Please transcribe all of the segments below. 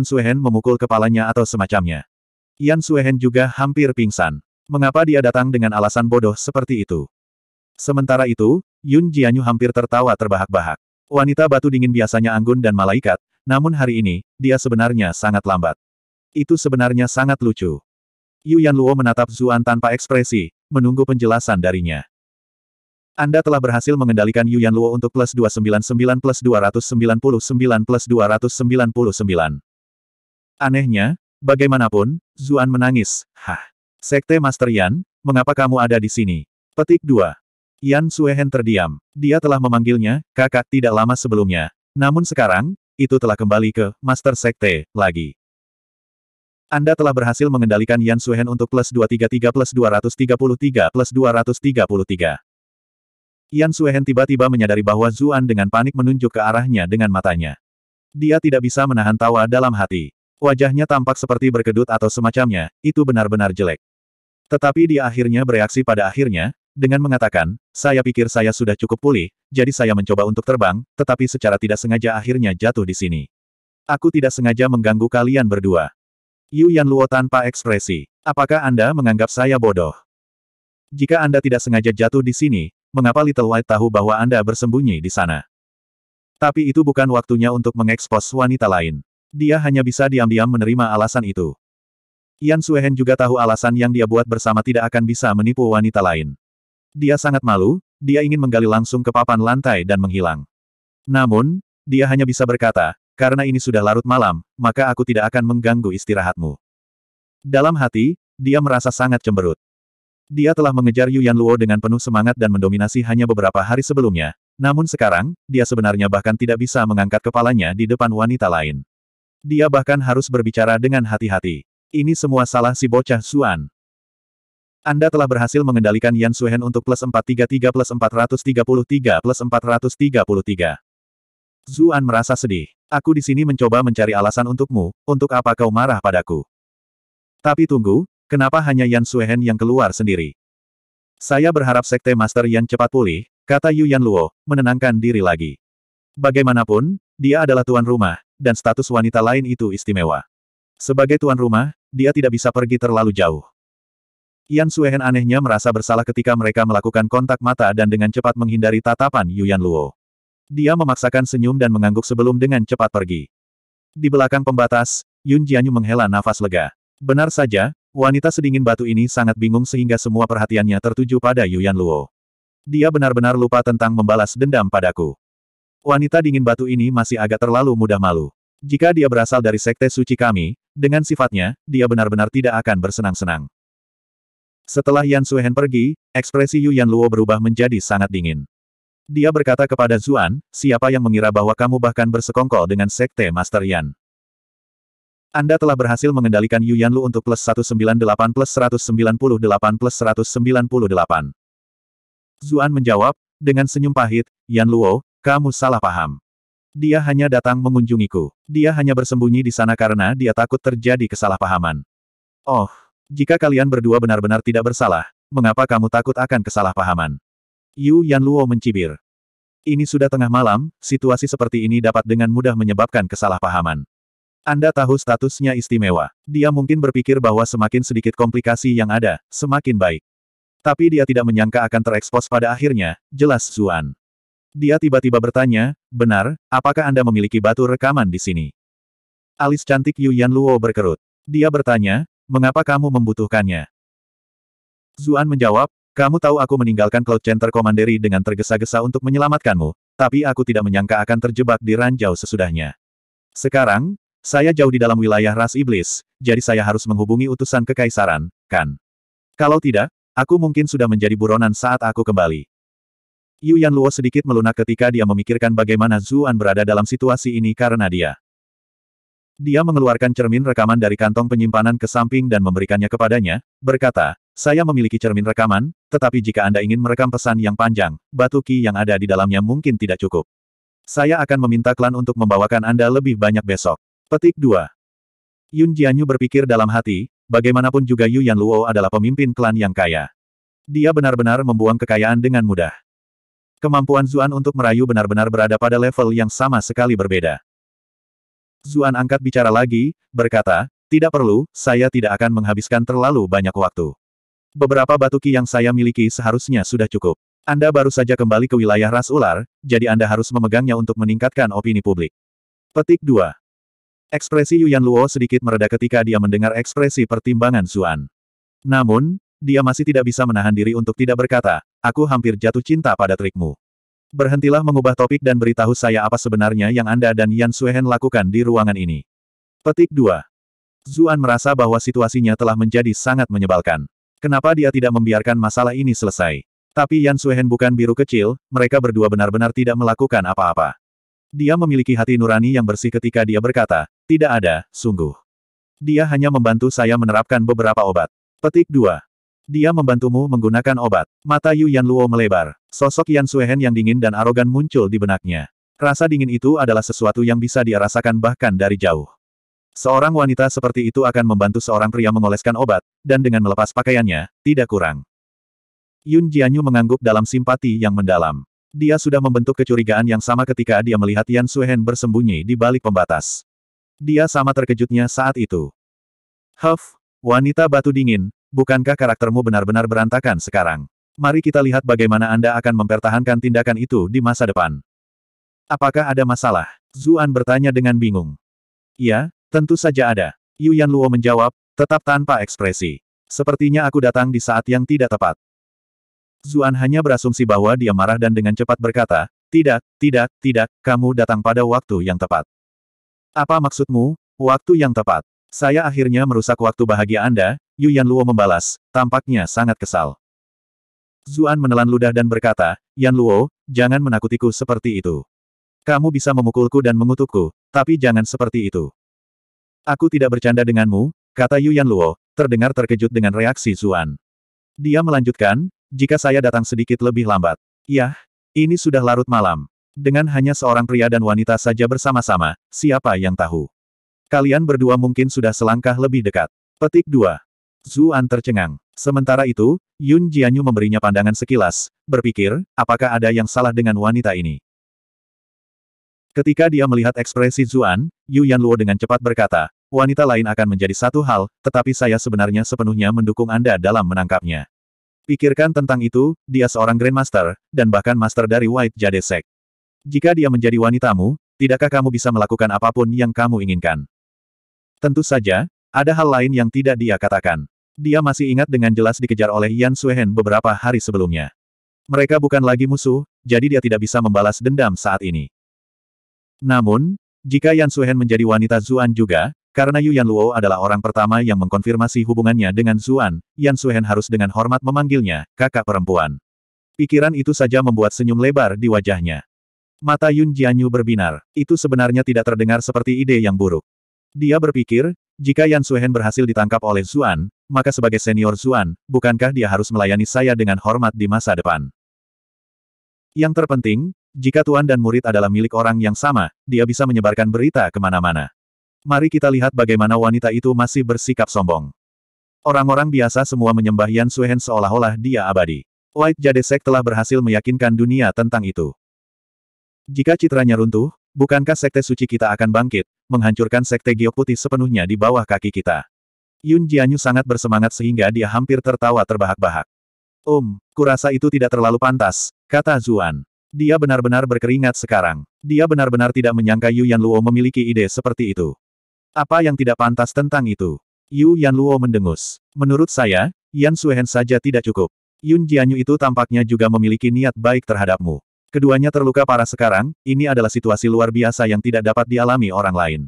Yan Suehen memukul kepalanya atau semacamnya. Yan Suehen juga hampir pingsan. Mengapa dia datang dengan alasan bodoh seperti itu? Sementara itu, Yun Jianyu hampir tertawa terbahak-bahak. Wanita batu dingin biasanya anggun dan malaikat, namun hari ini, dia sebenarnya sangat lambat. Itu sebenarnya sangat lucu. Yu Luo menatap Zuan tanpa ekspresi, menunggu penjelasan darinya. Anda telah berhasil mengendalikan Yu Luo untuk plus 299 plus 299 plus 299. Anehnya, bagaimanapun, Zuan menangis. Hah. Sekte Master Yan, mengapa kamu ada di sini? Petik 2. Yan Suehen terdiam. Dia telah memanggilnya, kakak tidak lama sebelumnya. Namun sekarang, itu telah kembali ke Master Sekte, lagi. Anda telah berhasil mengendalikan Yan Suhen untuk plus 233 plus 233 plus 233. Yan Suehen tiba-tiba menyadari bahwa Zuan dengan panik menunjuk ke arahnya dengan matanya. Dia tidak bisa menahan tawa dalam hati. Wajahnya tampak seperti berkedut atau semacamnya, itu benar-benar jelek. Tetapi dia akhirnya bereaksi pada akhirnya, dengan mengatakan, saya pikir saya sudah cukup pulih, jadi saya mencoba untuk terbang, tetapi secara tidak sengaja akhirnya jatuh di sini. Aku tidak sengaja mengganggu kalian berdua. Yu Yan Luo tanpa ekspresi. Apakah Anda menganggap saya bodoh? Jika Anda tidak sengaja jatuh di sini, mengapa Little White tahu bahwa Anda bersembunyi di sana? Tapi itu bukan waktunya untuk mengekspos wanita lain. Dia hanya bisa diam-diam menerima alasan itu. Yan Suehen juga tahu alasan yang dia buat bersama tidak akan bisa menipu wanita lain. Dia sangat malu, dia ingin menggali langsung ke papan lantai dan menghilang. Namun, dia hanya bisa berkata, karena ini sudah larut malam, maka aku tidak akan mengganggu istirahatmu. Dalam hati, dia merasa sangat cemberut. Dia telah mengejar Yuan Luo dengan penuh semangat dan mendominasi hanya beberapa hari sebelumnya, namun sekarang, dia sebenarnya bahkan tidak bisa mengangkat kepalanya di depan wanita lain. Dia bahkan harus berbicara dengan hati-hati. Ini semua salah si bocah Suan. Anda telah berhasil mengendalikan Yan Suhen untuk plus 433 plus 433 plus 433. Zuan merasa sedih. Aku di sini mencoba mencari alasan untukmu, untuk apa kau marah padaku. Tapi tunggu, kenapa hanya Yan Suhen yang keluar sendiri? Saya berharap Sekte Master Yan cepat pulih, kata Yu Yan Luo, menenangkan diri lagi. Bagaimanapun, dia adalah tuan rumah, dan status wanita lain itu istimewa. Sebagai tuan rumah, dia tidak bisa pergi terlalu jauh. Yan Suehen anehnya merasa bersalah ketika mereka melakukan kontak mata dan dengan cepat menghindari tatapan Yuan Luo. Dia memaksakan senyum dan mengangguk sebelum dengan cepat pergi. Di belakang pembatas, Yun Jianyu menghela nafas lega. Benar saja, wanita sedingin batu ini sangat bingung sehingga semua perhatiannya tertuju pada Yuan Luo. Dia benar-benar lupa tentang membalas dendam padaku. Wanita dingin batu ini masih agak terlalu mudah malu. Jika dia berasal dari sekte suci kami, dengan sifatnya, dia benar-benar tidak akan bersenang-senang. Setelah Yan Suhen pergi, ekspresi Yu Yan Luo berubah menjadi sangat dingin. Dia berkata kepada Zuan, siapa yang mengira bahwa kamu bahkan bersekongkol dengan sekte Master Yan? Anda telah berhasil mengendalikan Yu Yan Lu untuk plus 198 plus 198 plus 198. Zuan menjawab, dengan senyum pahit, Yan Luo, kamu salah paham. Dia hanya datang mengunjungiku. Dia hanya bersembunyi di sana karena dia takut terjadi kesalahpahaman. Oh, jika kalian berdua benar-benar tidak bersalah, mengapa kamu takut akan kesalahpahaman? Yu Yan Luo mencibir. Ini sudah tengah malam, situasi seperti ini dapat dengan mudah menyebabkan kesalahpahaman. Anda tahu statusnya istimewa. Dia mungkin berpikir bahwa semakin sedikit komplikasi yang ada, semakin baik. Tapi dia tidak menyangka akan terekspos pada akhirnya, jelas Zuan. Dia tiba-tiba bertanya, benar, apakah Anda memiliki batu rekaman di sini? Alis cantik Yan Luo berkerut. Dia bertanya, mengapa kamu membutuhkannya? Zuan menjawab, kamu tahu aku meninggalkan Cloud Center Commandery dengan tergesa-gesa untuk menyelamatkanmu, tapi aku tidak menyangka akan terjebak di ranjau sesudahnya. Sekarang, saya jauh di dalam wilayah ras iblis, jadi saya harus menghubungi utusan kekaisaran, kan? Kalau tidak, aku mungkin sudah menjadi buronan saat aku kembali. Yu Yan Luo sedikit melunak ketika dia memikirkan bagaimana Zuan berada dalam situasi ini karena dia. Dia mengeluarkan cermin rekaman dari kantong penyimpanan ke samping dan memberikannya kepadanya, berkata, saya memiliki cermin rekaman, tetapi jika Anda ingin merekam pesan yang panjang, batu ki yang ada di dalamnya mungkin tidak cukup. Saya akan meminta klan untuk membawakan Anda lebih banyak besok. Petik 2. Yun Jianyu berpikir dalam hati, bagaimanapun juga Yu Yan Luo adalah pemimpin klan yang kaya. Dia benar-benar membuang kekayaan dengan mudah. Kemampuan Zuan untuk merayu benar-benar berada pada level yang sama sekali berbeda. Zuan angkat bicara lagi, berkata, tidak perlu, saya tidak akan menghabiskan terlalu banyak waktu. Beberapa batu ki yang saya miliki seharusnya sudah cukup. Anda baru saja kembali ke wilayah ras ular, jadi Anda harus memegangnya untuk meningkatkan opini publik. Petik 2. Ekspresi Yuan Luo sedikit mereda ketika dia mendengar ekspresi pertimbangan Zuan. Namun, dia masih tidak bisa menahan diri untuk tidak berkata, Aku hampir jatuh cinta pada trikmu. Berhentilah mengubah topik dan beritahu saya apa sebenarnya yang Anda dan Yan Suehen lakukan di ruangan ini. Petik 2. Zuan merasa bahwa situasinya telah menjadi sangat menyebalkan. Kenapa dia tidak membiarkan masalah ini selesai? Tapi Yan Suehen bukan biru kecil, mereka berdua benar-benar tidak melakukan apa-apa. Dia memiliki hati nurani yang bersih ketika dia berkata, tidak ada, sungguh. Dia hanya membantu saya menerapkan beberapa obat. Petik 2. Dia membantumu menggunakan obat. Mata Yu Yan Luo melebar. Sosok Yan Suehen yang dingin dan arogan muncul di benaknya. Rasa dingin itu adalah sesuatu yang bisa dia rasakan bahkan dari jauh. Seorang wanita seperti itu akan membantu seorang pria mengoleskan obat, dan dengan melepas pakaiannya, tidak kurang. Yun Jianyu mengangguk dalam simpati yang mendalam. Dia sudah membentuk kecurigaan yang sama ketika dia melihat Yan Suehen bersembunyi di balik pembatas. Dia sama terkejutnya saat itu. Huff, wanita batu dingin, Bukankah karaktermu benar-benar berantakan sekarang? Mari kita lihat bagaimana Anda akan mempertahankan tindakan itu di masa depan. Apakah ada masalah? Zuan bertanya dengan bingung. Ya, tentu saja ada. Yuan Luo menjawab, tetap tanpa ekspresi. Sepertinya aku datang di saat yang tidak tepat. Zuan hanya berasumsi bahwa dia marah dan dengan cepat berkata, tidak, tidak, tidak, kamu datang pada waktu yang tepat. Apa maksudmu, waktu yang tepat? Saya akhirnya merusak waktu bahagia Anda, Yuan Luo membalas, tampaknya sangat kesal. Zuan menelan ludah dan berkata, Yan Luo, jangan menakutiku seperti itu. Kamu bisa memukulku dan mengutukku, tapi jangan seperti itu. Aku tidak bercanda denganmu, kata Yuan Luo, terdengar terkejut dengan reaksi Zuan. Dia melanjutkan, jika saya datang sedikit lebih lambat. Yah, ini sudah larut malam. Dengan hanya seorang pria dan wanita saja bersama-sama, siapa yang tahu? Kalian berdua mungkin sudah selangkah lebih dekat. Petik 2. Zuan tercengang. Sementara itu, Yun Jianyu memberinya pandangan sekilas, berpikir, apakah ada yang salah dengan wanita ini? Ketika dia melihat ekspresi Zuan, Yu Luo dengan cepat berkata, wanita lain akan menjadi satu hal, tetapi saya sebenarnya sepenuhnya mendukung Anda dalam menangkapnya. Pikirkan tentang itu, dia seorang Grandmaster, dan bahkan master dari White Jade Sek. Jika dia menjadi wanitamu, tidakkah kamu bisa melakukan apapun yang kamu inginkan? Tentu saja, ada hal lain yang tidak dia katakan. Dia masih ingat dengan jelas dikejar oleh Yan Suehen beberapa hari sebelumnya. Mereka bukan lagi musuh, jadi dia tidak bisa membalas dendam saat ini. Namun, jika Yan Suhen menjadi wanita Zuan juga, karena Yu Yan Luo adalah orang pertama yang mengkonfirmasi hubungannya dengan Zuan, Yan Suhen harus dengan hormat memanggilnya, kakak perempuan. Pikiran itu saja membuat senyum lebar di wajahnya. Mata Yun Jianyu berbinar. Itu sebenarnya tidak terdengar seperti ide yang buruk. Dia berpikir, jika Yan Suhen berhasil ditangkap oleh Zuan, maka sebagai senior Zuan, bukankah dia harus melayani saya dengan hormat di masa depan? Yang terpenting, jika tuan dan murid adalah milik orang yang sama, dia bisa menyebarkan berita kemana-mana. Mari kita lihat bagaimana wanita itu masih bersikap sombong. Orang-orang biasa semua menyembah Yan Suhen seolah-olah dia abadi. White Jadesek telah berhasil meyakinkan dunia tentang itu. Jika citranya runtuh, Bukankah sekte suci kita akan bangkit, menghancurkan sekte giok putih sepenuhnya di bawah kaki kita? Yun Jianyu sangat bersemangat sehingga dia hampir tertawa terbahak-bahak. Om, kurasa itu tidak terlalu pantas, kata Zuan. Dia benar-benar berkeringat sekarang. Dia benar-benar tidak menyangka Yu Yan Luo memiliki ide seperti itu. Apa yang tidak pantas tentang itu? Yu Yan Luo mendengus. Menurut saya, Yan Suhen saja tidak cukup. Yun Jianyu itu tampaknya juga memiliki niat baik terhadapmu. Keduanya terluka parah sekarang, ini adalah situasi luar biasa yang tidak dapat dialami orang lain.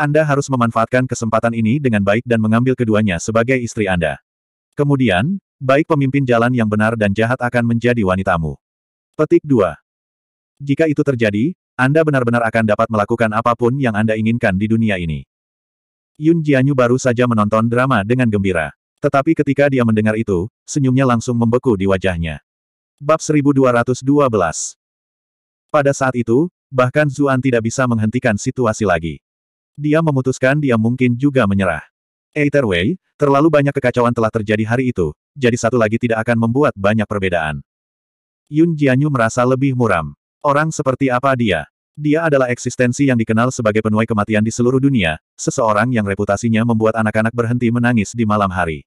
Anda harus memanfaatkan kesempatan ini dengan baik dan mengambil keduanya sebagai istri Anda. Kemudian, baik pemimpin jalan yang benar dan jahat akan menjadi wanitamu. Petik 2. Jika itu terjadi, Anda benar-benar akan dapat melakukan apapun yang Anda inginkan di dunia ini. Yun Jianyu baru saja menonton drama dengan gembira. Tetapi ketika dia mendengar itu, senyumnya langsung membeku di wajahnya. Bab 1212 Pada saat itu, bahkan Zuan tidak bisa menghentikan situasi lagi. Dia memutuskan dia mungkin juga menyerah. Either way, terlalu banyak kekacauan telah terjadi hari itu, jadi satu lagi tidak akan membuat banyak perbedaan. Yun Jianyu merasa lebih muram. Orang seperti apa dia? Dia adalah eksistensi yang dikenal sebagai penuai kematian di seluruh dunia, seseorang yang reputasinya membuat anak-anak berhenti menangis di malam hari.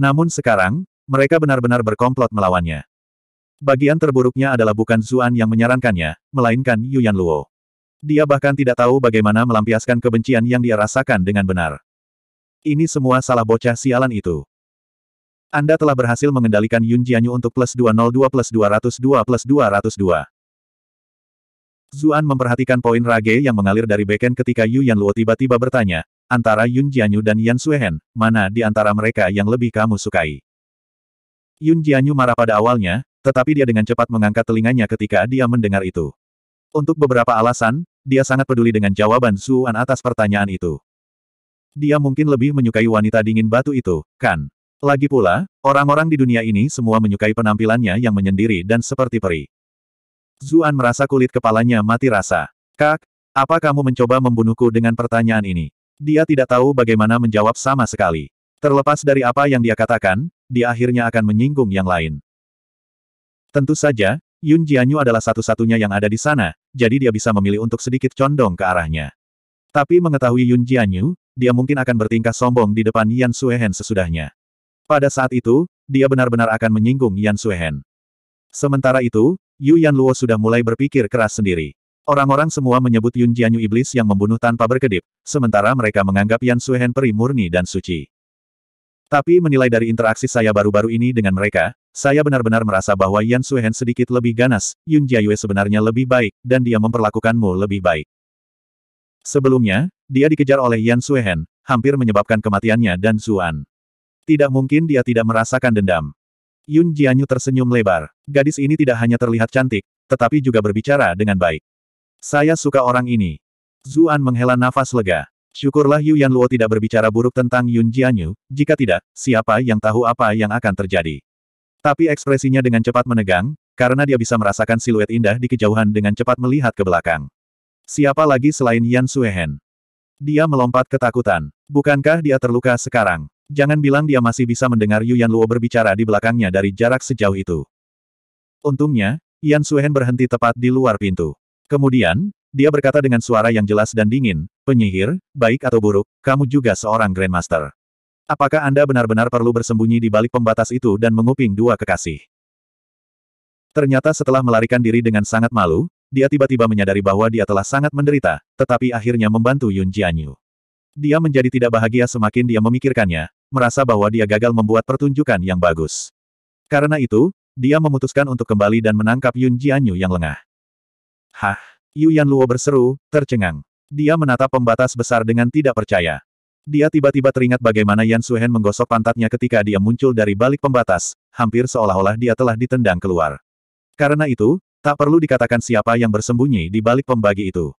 Namun sekarang, mereka benar-benar berkomplot melawannya. Bagian terburuknya adalah bukan Zuan yang menyarankannya, melainkan Yuan Luo. Dia bahkan tidak tahu bagaimana melampiaskan kebencian yang dia rasakan dengan benar. Ini semua salah bocah sialan itu. Anda telah berhasil mengendalikan Yun Jianyu untuk plus 202 plus 202 plus 202. Zuan memperhatikan poin rage yang mengalir dari beken ketika Yu Yan Luo tiba-tiba bertanya, antara Yun Jianyu dan Yan Suehen, mana di antara mereka yang lebih kamu sukai? Yun Jianyu marah pada awalnya, tetapi dia dengan cepat mengangkat telinganya ketika dia mendengar itu. Untuk beberapa alasan, dia sangat peduli dengan jawaban Suan atas pertanyaan itu. Dia mungkin lebih menyukai wanita dingin batu itu, kan? Lagi pula, orang-orang di dunia ini semua menyukai penampilannya yang menyendiri dan seperti peri. Zuan merasa kulit kepalanya mati rasa. Kak, apa kamu mencoba membunuhku dengan pertanyaan ini? Dia tidak tahu bagaimana menjawab sama sekali. Terlepas dari apa yang dia katakan, dia akhirnya akan menyinggung yang lain. Tentu saja, Yun Jianyu adalah satu-satunya yang ada di sana, jadi dia bisa memilih untuk sedikit condong ke arahnya. Tapi mengetahui Yun Jianyu, dia mungkin akan bertingkah sombong di depan Yan Suehen sesudahnya. Pada saat itu, dia benar-benar akan menyinggung Yan Suehen. Sementara itu, Yu Yan Luo sudah mulai berpikir keras sendiri. Orang-orang semua menyebut Yun Jianyu iblis yang membunuh tanpa berkedip, sementara mereka menganggap Yan Suehen peri murni dan suci. Tapi menilai dari interaksi saya baru-baru ini dengan mereka, saya benar-benar merasa bahwa Yan Suhen sedikit lebih ganas, Yun Jiayue sebenarnya lebih baik, dan dia memperlakukanmu lebih baik. Sebelumnya, dia dikejar oleh Yan Suhen, hampir menyebabkan kematiannya dan Zuan. Tidak mungkin dia tidak merasakan dendam. Yun Jianyu tersenyum lebar. Gadis ini tidak hanya terlihat cantik, tetapi juga berbicara dengan baik. Saya suka orang ini. Zuan menghela nafas lega. Syukurlah Yu Yan Luo tidak berbicara buruk tentang Yun Jianyu, jika tidak, siapa yang tahu apa yang akan terjadi. Tapi ekspresinya dengan cepat menegang, karena dia bisa merasakan siluet indah di kejauhan dengan cepat melihat ke belakang. Siapa lagi selain Yan Suehen? Dia melompat ketakutan. Bukankah dia terluka sekarang? Jangan bilang dia masih bisa mendengar Yu Yan Luo berbicara di belakangnya dari jarak sejauh itu. Untungnya, Yan Suhen berhenti tepat di luar pintu. Kemudian, dia berkata dengan suara yang jelas dan dingin, penyihir, baik atau buruk, kamu juga seorang Grandmaster. Apakah Anda benar-benar perlu bersembunyi di balik pembatas itu dan menguping dua kekasih? Ternyata setelah melarikan diri dengan sangat malu, dia tiba-tiba menyadari bahwa dia telah sangat menderita, tetapi akhirnya membantu Yun Jianyu. Dia menjadi tidak bahagia semakin dia memikirkannya, merasa bahwa dia gagal membuat pertunjukan yang bagus. Karena itu, dia memutuskan untuk kembali dan menangkap Yun Jianyu yang lengah. Hah? Yu Yan Luo berseru, tercengang. Dia menatap pembatas besar dengan tidak percaya. Dia tiba-tiba teringat bagaimana Yan Suhen menggosok pantatnya ketika dia muncul dari balik pembatas, hampir seolah-olah dia telah ditendang keluar. Karena itu, tak perlu dikatakan siapa yang bersembunyi di balik pembagi itu.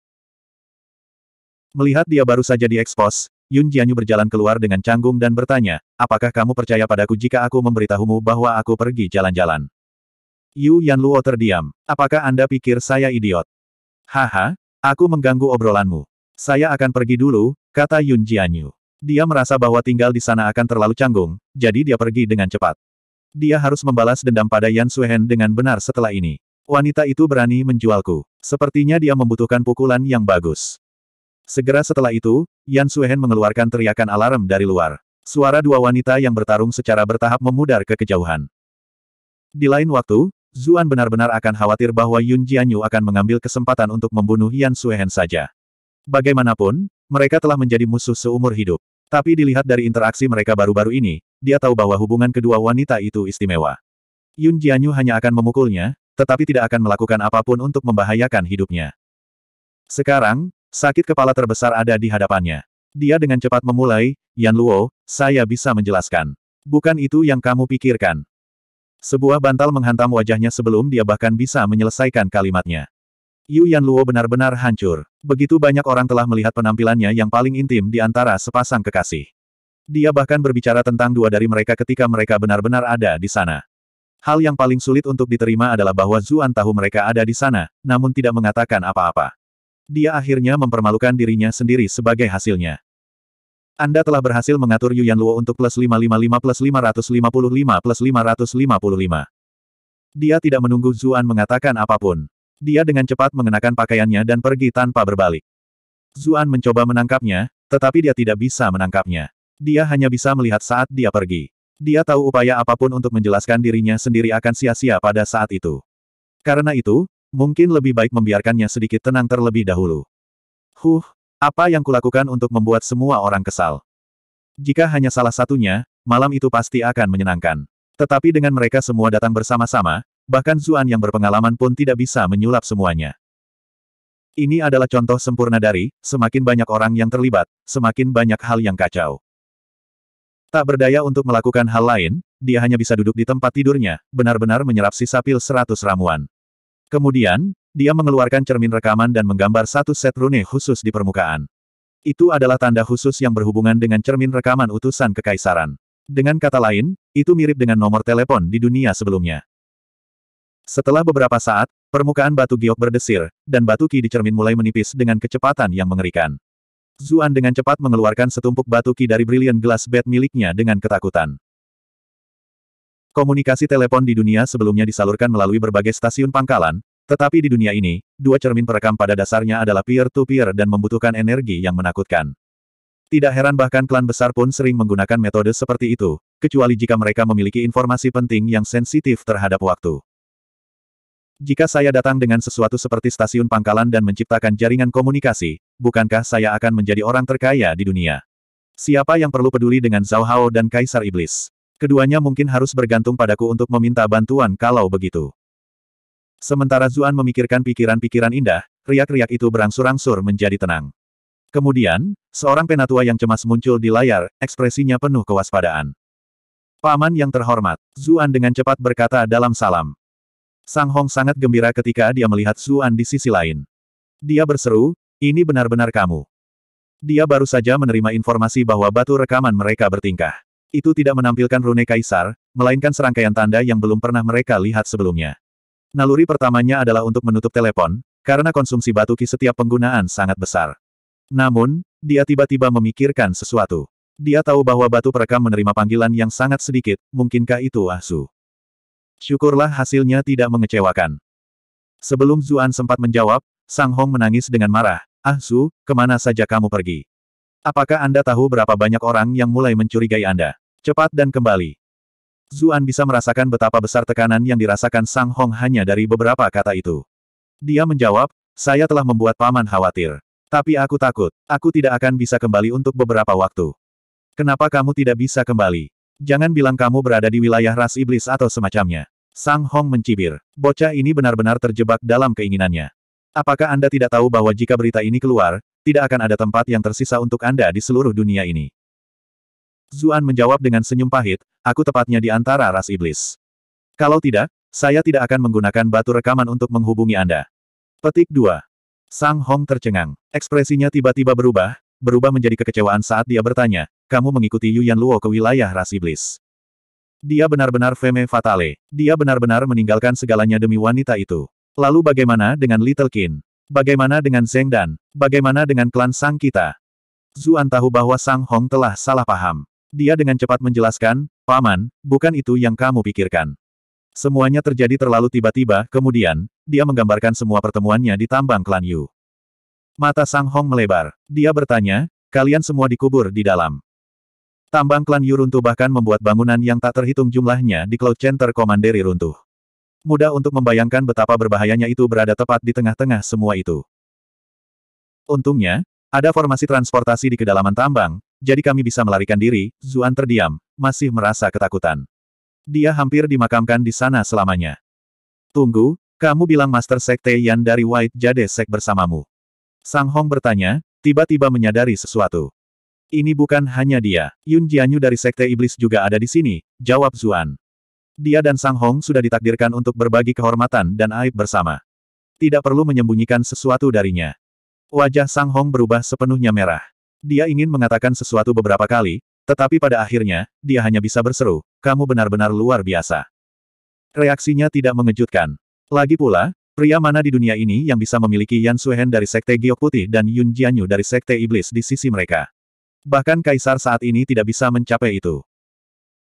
Melihat dia baru saja diekspos, Yun Jianyu berjalan keluar dengan canggung dan bertanya, apakah kamu percaya padaku jika aku memberitahumu bahwa aku pergi jalan-jalan? Yu Yan Luo terdiam. Apakah Anda pikir saya idiot? Haha, aku mengganggu obrolanmu. Saya akan pergi dulu, kata Yun Jianyu. Dia merasa bahwa tinggal di sana akan terlalu canggung, jadi dia pergi dengan cepat. Dia harus membalas dendam pada Yan Suhen dengan benar setelah ini. Wanita itu berani menjualku. Sepertinya dia membutuhkan pukulan yang bagus. Segera setelah itu, Yan Suhen mengeluarkan teriakan alarm dari luar. Suara dua wanita yang bertarung secara bertahap memudar ke kejauhan. Di lain waktu, Zuan benar-benar akan khawatir bahwa Yun Jianyu akan mengambil kesempatan untuk membunuh Yan Suhen saja. Bagaimanapun, mereka telah menjadi musuh seumur hidup. Tapi dilihat dari interaksi mereka baru-baru ini, dia tahu bahwa hubungan kedua wanita itu istimewa. Yun Jianyu hanya akan memukulnya, tetapi tidak akan melakukan apapun untuk membahayakan hidupnya. Sekarang, sakit kepala terbesar ada di hadapannya. Dia dengan cepat memulai, Yan Luo, saya bisa menjelaskan. Bukan itu yang kamu pikirkan. Sebuah bantal menghantam wajahnya sebelum dia bahkan bisa menyelesaikan kalimatnya. Yu Yan Luo benar-benar hancur. Begitu banyak orang telah melihat penampilannya yang paling intim di antara sepasang kekasih. Dia bahkan berbicara tentang dua dari mereka ketika mereka benar-benar ada di sana. Hal yang paling sulit untuk diterima adalah bahwa Zuan tahu mereka ada di sana, namun tidak mengatakan apa-apa. Dia akhirnya mempermalukan dirinya sendiri sebagai hasilnya. Anda telah berhasil mengatur Yu Yan Luo untuk plus 555 plus 555 plus 555. Dia tidak menunggu Zuan mengatakan apapun. Dia dengan cepat mengenakan pakaiannya dan pergi tanpa berbalik. Zuan mencoba menangkapnya, tetapi dia tidak bisa menangkapnya. Dia hanya bisa melihat saat dia pergi. Dia tahu upaya apapun untuk menjelaskan dirinya sendiri akan sia-sia pada saat itu. Karena itu, mungkin lebih baik membiarkannya sedikit tenang terlebih dahulu. Huh, apa yang kulakukan untuk membuat semua orang kesal? Jika hanya salah satunya, malam itu pasti akan menyenangkan. Tetapi dengan mereka semua datang bersama-sama, Bahkan Zuan yang berpengalaman pun tidak bisa menyulap semuanya. Ini adalah contoh sempurna dari, semakin banyak orang yang terlibat, semakin banyak hal yang kacau. Tak berdaya untuk melakukan hal lain, dia hanya bisa duduk di tempat tidurnya, benar-benar menyerap sisa pil seratus ramuan. Kemudian, dia mengeluarkan cermin rekaman dan menggambar satu set rune khusus di permukaan. Itu adalah tanda khusus yang berhubungan dengan cermin rekaman utusan kekaisaran. Dengan kata lain, itu mirip dengan nomor telepon di dunia sebelumnya. Setelah beberapa saat, permukaan batu giok berdesir, dan batu ki di cermin mulai menipis dengan kecepatan yang mengerikan. Zuan dengan cepat mengeluarkan setumpuk batu ki dari Brilliant Glass Bed miliknya dengan ketakutan. Komunikasi telepon di dunia sebelumnya disalurkan melalui berbagai stasiun pangkalan, tetapi di dunia ini, dua cermin perekam pada dasarnya adalah peer-to-peer -peer dan membutuhkan energi yang menakutkan. Tidak heran bahkan klan besar pun sering menggunakan metode seperti itu, kecuali jika mereka memiliki informasi penting yang sensitif terhadap waktu. Jika saya datang dengan sesuatu seperti stasiun pangkalan dan menciptakan jaringan komunikasi, bukankah saya akan menjadi orang terkaya di dunia? Siapa yang perlu peduli dengan Zhao Hao dan Kaisar Iblis? Keduanya mungkin harus bergantung padaku untuk meminta bantuan kalau begitu. Sementara Zuan memikirkan pikiran-pikiran indah, riak-riak itu berangsur-angsur menjadi tenang. Kemudian, seorang penatua yang cemas muncul di layar, ekspresinya penuh kewaspadaan. Paman yang terhormat, Zuan dengan cepat berkata dalam salam. Sang Hong sangat gembira ketika dia melihat Zuan di sisi lain. Dia berseru, ini benar-benar kamu. Dia baru saja menerima informasi bahwa batu rekaman mereka bertingkah. Itu tidak menampilkan rune kaisar, melainkan serangkaian tanda yang belum pernah mereka lihat sebelumnya. Naluri pertamanya adalah untuk menutup telepon, karena konsumsi batu ki setiap penggunaan sangat besar. Namun, dia tiba-tiba memikirkan sesuatu. Dia tahu bahwa batu perekam menerima panggilan yang sangat sedikit, mungkinkah itu Ahsu? Syukurlah hasilnya tidak mengecewakan. Sebelum Zuan sempat menjawab, Sang Hong menangis dengan marah. Ah Su, kemana saja kamu pergi? Apakah Anda tahu berapa banyak orang yang mulai mencurigai Anda? Cepat dan kembali. Zuan bisa merasakan betapa besar tekanan yang dirasakan Sang Hong hanya dari beberapa kata itu. Dia menjawab, saya telah membuat paman khawatir. Tapi aku takut, aku tidak akan bisa kembali untuk beberapa waktu. Kenapa kamu tidak bisa kembali? Jangan bilang kamu berada di wilayah ras iblis atau semacamnya. Sang Hong mencibir. Bocah ini benar-benar terjebak dalam keinginannya. Apakah Anda tidak tahu bahwa jika berita ini keluar, tidak akan ada tempat yang tersisa untuk Anda di seluruh dunia ini? Zuan menjawab dengan senyum pahit, aku tepatnya di antara ras iblis. Kalau tidak, saya tidak akan menggunakan batu rekaman untuk menghubungi Anda. Petik 2. Sang Hong tercengang. Ekspresinya tiba-tiba berubah, berubah menjadi kekecewaan saat dia bertanya, kamu mengikuti Yuan Luo ke wilayah ras iblis. Dia benar-benar femme fatale. Dia benar-benar meninggalkan segalanya demi wanita itu. Lalu bagaimana dengan Little Qin? Bagaimana dengan Zeng Dan? Bagaimana dengan klan Sang Kita? Zuan tahu bahwa Sang Hong telah salah paham. Dia dengan cepat menjelaskan, Paman, bukan itu yang kamu pikirkan. Semuanya terjadi terlalu tiba-tiba, kemudian, dia menggambarkan semua pertemuannya di tambang klan Yu. Mata Sang Hong melebar. Dia bertanya, kalian semua dikubur di dalam. Tambang klan Yu runtuh bahkan membuat bangunan yang tak terhitung jumlahnya di Cloud Center Komanderi runtuh. Mudah untuk membayangkan betapa berbahayanya itu berada tepat di tengah-tengah semua itu. Untungnya, ada formasi transportasi di kedalaman tambang, jadi kami bisa melarikan diri, Zuan terdiam, masih merasa ketakutan. Dia hampir dimakamkan di sana selamanya. Tunggu, kamu bilang Master Sekte Yan dari White Jade Sek bersamamu. Sang Hong bertanya, tiba-tiba menyadari sesuatu. Ini bukan hanya dia. Yun Jianyu dari Sekte Iblis juga ada di sini, jawab Zuan. Dia dan Sang Hong sudah ditakdirkan untuk berbagi kehormatan dan aib bersama. Tidak perlu menyembunyikan sesuatu darinya. Wajah Sang Hong berubah sepenuhnya merah. Dia ingin mengatakan sesuatu beberapa kali, tetapi pada akhirnya, dia hanya bisa berseru, kamu benar-benar luar biasa. Reaksinya tidak mengejutkan. Lagi pula, pria mana di dunia ini yang bisa memiliki Yan Suhen dari Sekte Giok Putih dan Yun Jianyu dari Sekte Iblis di sisi mereka. Bahkan kaisar saat ini tidak bisa mencapai itu.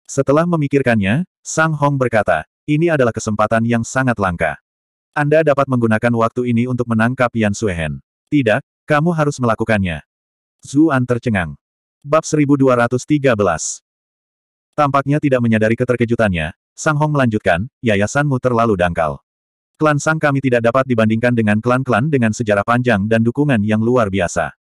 Setelah memikirkannya, Sang Hong berkata, ini adalah kesempatan yang sangat langka. Anda dapat menggunakan waktu ini untuk menangkap Yan Suehen. Tidak, kamu harus melakukannya. Zuan tercengang. Bab 1213 Tampaknya tidak menyadari keterkejutannya, Sang Hong melanjutkan, yayasanmu terlalu dangkal. Klan Sang kami tidak dapat dibandingkan dengan klan-klan dengan sejarah panjang dan dukungan yang luar biasa.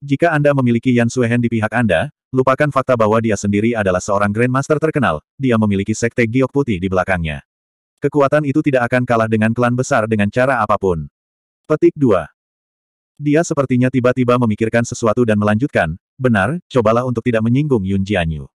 Jika Anda memiliki Yan Suehen di pihak Anda, lupakan fakta bahwa dia sendiri adalah seorang Grandmaster terkenal, dia memiliki sekte giok putih di belakangnya. Kekuatan itu tidak akan kalah dengan klan besar dengan cara apapun. Petik 2. Dia sepertinya tiba-tiba memikirkan sesuatu dan melanjutkan, benar, cobalah untuk tidak menyinggung Yun Jianyu.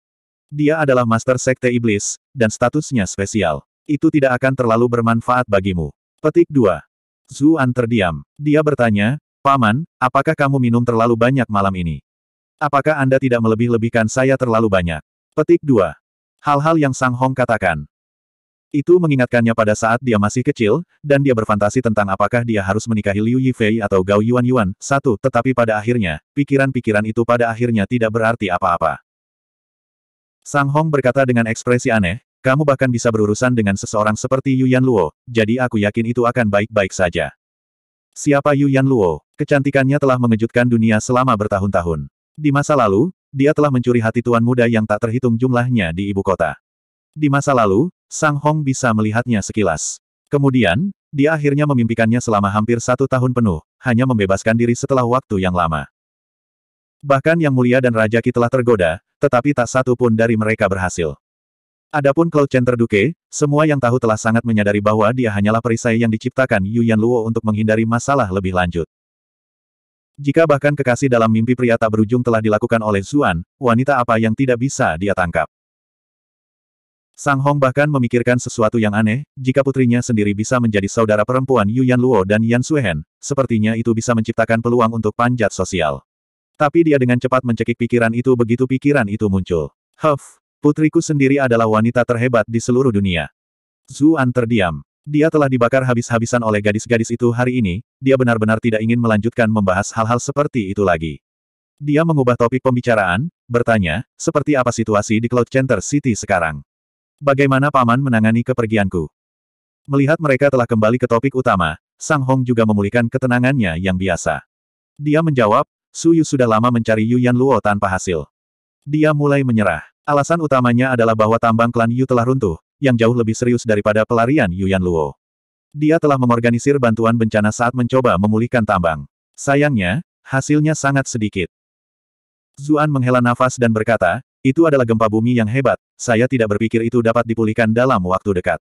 Dia adalah Master Sekte Iblis, dan statusnya spesial. Itu tidak akan terlalu bermanfaat bagimu. Petik 2. Zuan terdiam. Dia bertanya, Paman, apakah kamu minum terlalu banyak malam ini? Apakah Anda tidak melebih-lebihkan saya terlalu banyak? Petik 2. Hal-hal yang Sang Hong katakan. Itu mengingatkannya pada saat dia masih kecil, dan dia berfantasi tentang apakah dia harus menikahi Liu Yifei atau Gao Yuan Yuan, satu, tetapi pada akhirnya, pikiran-pikiran itu pada akhirnya tidak berarti apa-apa. Sang Hong berkata dengan ekspresi aneh, kamu bahkan bisa berurusan dengan seseorang seperti Yuan Luo, jadi aku yakin itu akan baik-baik saja. Siapa Yu Yan Luo? Kecantikannya telah mengejutkan dunia selama bertahun-tahun. Di masa lalu, dia telah mencuri hati tuan muda yang tak terhitung jumlahnya di ibu kota. Di masa lalu, Sang Hong bisa melihatnya sekilas. Kemudian, dia akhirnya memimpikannya selama hampir satu tahun penuh, hanya membebaskan diri setelah waktu yang lama. Bahkan Yang Mulia dan Raja Ki telah tergoda, tetapi tak satu pun dari mereka berhasil. Adapun Cloud Chen Duke, semua yang tahu telah sangat menyadari bahwa dia hanyalah perisai yang diciptakan Yuan Luo untuk menghindari masalah lebih lanjut. Jika bahkan kekasih dalam mimpi pria tak berujung telah dilakukan oleh Zuan, wanita apa yang tidak bisa dia tangkap? Sang Hong bahkan memikirkan sesuatu yang aneh, jika putrinya sendiri bisa menjadi saudara perempuan Yuan Luo dan Yan Suehen, sepertinya itu bisa menciptakan peluang untuk panjat sosial. Tapi dia dengan cepat mencekik pikiran itu begitu pikiran itu muncul. Huff, Putriku sendiri adalah wanita terhebat di seluruh dunia. Zuan terdiam. Dia telah dibakar habis-habisan oleh gadis-gadis itu hari ini, dia benar-benar tidak ingin melanjutkan membahas hal-hal seperti itu lagi. Dia mengubah topik pembicaraan, bertanya, seperti apa situasi di Cloud Center City sekarang? Bagaimana paman menangani kepergianku? Melihat mereka telah kembali ke topik utama, Sang Hong juga memulihkan ketenangannya yang biasa. Dia menjawab, Suyu sudah lama mencari Yuan Luo tanpa hasil. Dia mulai menyerah. Alasan utamanya adalah bahwa tambang klan Yu telah runtuh, yang jauh lebih serius daripada pelarian Yuan Luo. Dia telah mengorganisir bantuan bencana saat mencoba memulihkan tambang. Sayangnya, hasilnya sangat sedikit. Zuan menghela nafas dan berkata, itu adalah gempa bumi yang hebat, saya tidak berpikir itu dapat dipulihkan dalam waktu dekat.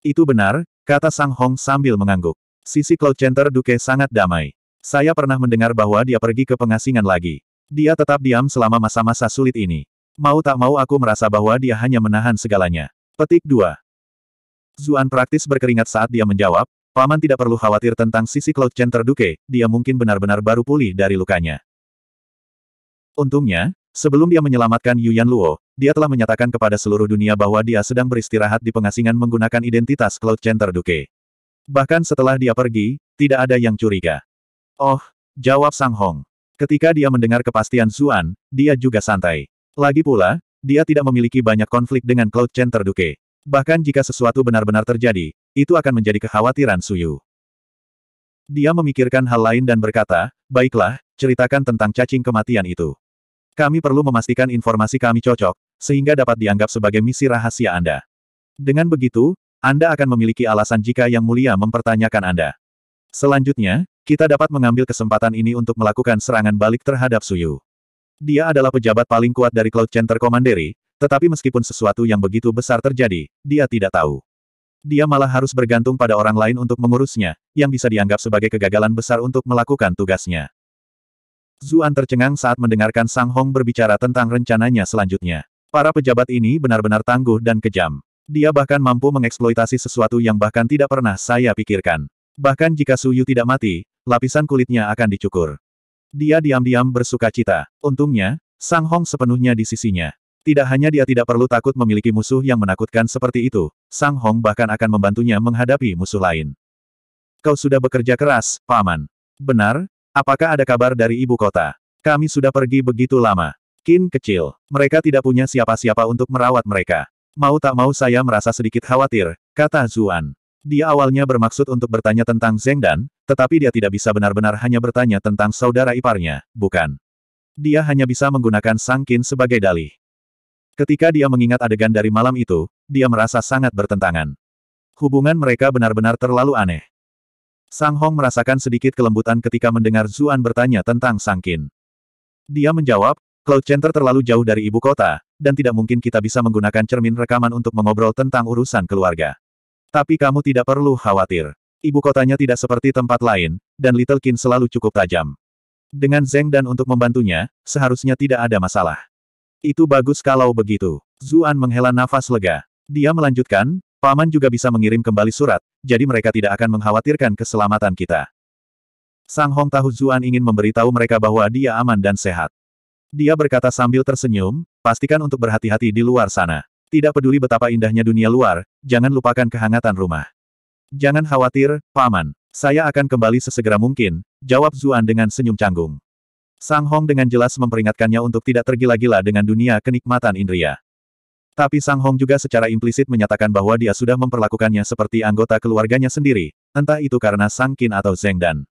Itu benar, kata Sang Hong sambil mengangguk. Sisi Cloud Center Duke sangat damai. Saya pernah mendengar bahwa dia pergi ke pengasingan lagi. Dia tetap diam selama masa-masa sulit ini. Mau tak mau aku merasa bahwa dia hanya menahan segalanya. Petik 2. Zuan praktis berkeringat saat dia menjawab, Paman tidak perlu khawatir tentang sisi Cloud Chen Duke. dia mungkin benar-benar baru pulih dari lukanya. Untungnya, sebelum dia menyelamatkan Yuan Luo, dia telah menyatakan kepada seluruh dunia bahwa dia sedang beristirahat di pengasingan menggunakan identitas Cloud Chen Duke. Bahkan setelah dia pergi, tidak ada yang curiga. Oh, jawab Sang Hong. Ketika dia mendengar kepastian Zuan, dia juga santai. Lagi pula, dia tidak memiliki banyak konflik dengan Cloud Chen terduke. Bahkan jika sesuatu benar-benar terjadi, itu akan menjadi kekhawatiran Suyu. Dia memikirkan hal lain dan berkata, baiklah, ceritakan tentang cacing kematian itu. Kami perlu memastikan informasi kami cocok, sehingga dapat dianggap sebagai misi rahasia Anda. Dengan begitu, Anda akan memiliki alasan jika Yang Mulia mempertanyakan Anda. Selanjutnya, kita dapat mengambil kesempatan ini untuk melakukan serangan balik terhadap Suyu. Dia adalah pejabat paling kuat dari Cloud Center Commandery, tetapi meskipun sesuatu yang begitu besar terjadi, dia tidak tahu. Dia malah harus bergantung pada orang lain untuk mengurusnya, yang bisa dianggap sebagai kegagalan besar untuk melakukan tugasnya. Zuan tercengang saat mendengarkan Sang Hong berbicara tentang rencananya selanjutnya. Para pejabat ini benar-benar tangguh dan kejam. Dia bahkan mampu mengeksploitasi sesuatu yang bahkan tidak pernah saya pikirkan. Bahkan jika Suyu tidak mati, lapisan kulitnya akan dicukur. Dia diam-diam bersuka cita. Untungnya, Sang Hong sepenuhnya di sisinya. Tidak hanya dia tidak perlu takut memiliki musuh yang menakutkan seperti itu, Sang Hong bahkan akan membantunya menghadapi musuh lain. Kau sudah bekerja keras, Paman. Benar? Apakah ada kabar dari ibu kota? Kami sudah pergi begitu lama. Kin kecil. Mereka tidak punya siapa-siapa untuk merawat mereka. Mau tak mau saya merasa sedikit khawatir, kata Zuan. Dia awalnya bermaksud untuk bertanya tentang Zeng Dan, tetapi dia tidak bisa benar-benar hanya bertanya tentang saudara iparnya, bukan. Dia hanya bisa menggunakan Sangkin sebagai dalih. Ketika dia mengingat adegan dari malam itu, dia merasa sangat bertentangan. Hubungan mereka benar-benar terlalu aneh. Sang Hong merasakan sedikit kelembutan ketika mendengar Zuan bertanya tentang Sangkin. Dia menjawab, Cloud Center terlalu jauh dari ibu kota, dan tidak mungkin kita bisa menggunakan cermin rekaman untuk mengobrol tentang urusan keluarga. Tapi kamu tidak perlu khawatir. Ibu kotanya tidak seperti tempat lain, dan Little Kin selalu cukup tajam. Dengan Zeng dan untuk membantunya, seharusnya tidak ada masalah. Itu bagus kalau begitu. Zuan menghela nafas lega. Dia melanjutkan, Paman juga bisa mengirim kembali surat, jadi mereka tidak akan mengkhawatirkan keselamatan kita. Sang Hong Tahu Zuan ingin memberitahu mereka bahwa dia aman dan sehat. Dia berkata sambil tersenyum, pastikan untuk berhati-hati di luar sana. Tidak peduli betapa indahnya dunia luar, jangan lupakan kehangatan rumah. Jangan khawatir, Paman. Saya akan kembali sesegera mungkin, jawab Zuan dengan senyum canggung. Sang Hong dengan jelas memperingatkannya untuk tidak tergila-gila dengan dunia kenikmatan indria. Tapi Sang Hong juga secara implisit menyatakan bahwa dia sudah memperlakukannya seperti anggota keluarganya sendiri, entah itu karena Sang Qin atau Zeng Dan.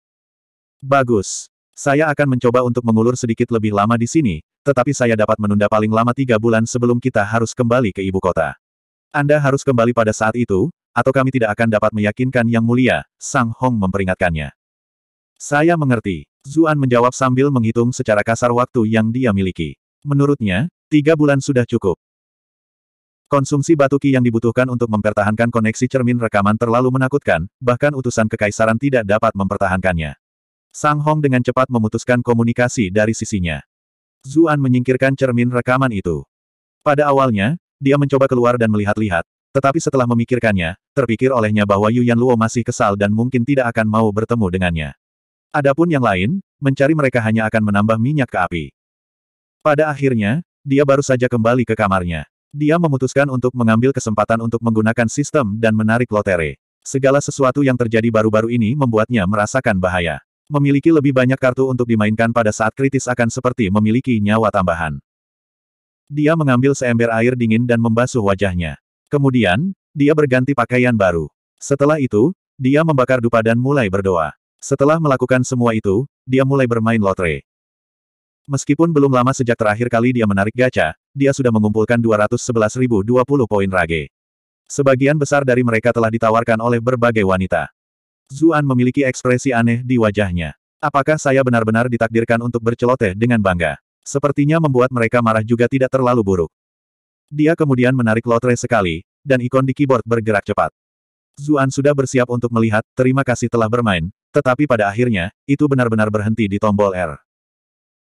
Bagus. Saya akan mencoba untuk mengulur sedikit lebih lama di sini, tetapi saya dapat menunda paling lama tiga bulan sebelum kita harus kembali ke ibu kota. Anda harus kembali pada saat itu, atau kami tidak akan dapat meyakinkan Yang Mulia, Sang Hong memperingatkannya. Saya mengerti. Zuan menjawab sambil menghitung secara kasar waktu yang dia miliki. Menurutnya, tiga bulan sudah cukup. Konsumsi batu ki yang dibutuhkan untuk mempertahankan koneksi cermin rekaman terlalu menakutkan, bahkan utusan kekaisaran tidak dapat mempertahankannya. Sang Hong dengan cepat memutuskan komunikasi dari sisinya. Zuan menyingkirkan cermin rekaman itu. Pada awalnya, dia mencoba keluar dan melihat-lihat, tetapi setelah memikirkannya, terpikir olehnya bahwa Yu Yan Luo masih kesal dan mungkin tidak akan mau bertemu dengannya. Adapun yang lain, mencari mereka hanya akan menambah minyak ke api. Pada akhirnya, dia baru saja kembali ke kamarnya. Dia memutuskan untuk mengambil kesempatan untuk menggunakan sistem dan menarik lotere. Segala sesuatu yang terjadi baru-baru ini membuatnya merasakan bahaya. Memiliki lebih banyak kartu untuk dimainkan pada saat kritis akan seperti memiliki nyawa tambahan. Dia mengambil seember air dingin dan membasuh wajahnya. Kemudian, dia berganti pakaian baru. Setelah itu, dia membakar dupa dan mulai berdoa. Setelah melakukan semua itu, dia mulai bermain lotre. Meskipun belum lama sejak terakhir kali dia menarik gacha, dia sudah mengumpulkan 211.020 poin rage. Sebagian besar dari mereka telah ditawarkan oleh berbagai wanita. Zuan memiliki ekspresi aneh di wajahnya. Apakah saya benar-benar ditakdirkan untuk berceloteh dengan bangga? Sepertinya membuat mereka marah juga tidak terlalu buruk. Dia kemudian menarik lotre sekali, dan ikon di keyboard bergerak cepat. Zuan sudah bersiap untuk melihat, terima kasih telah bermain, tetapi pada akhirnya, itu benar-benar berhenti di tombol R.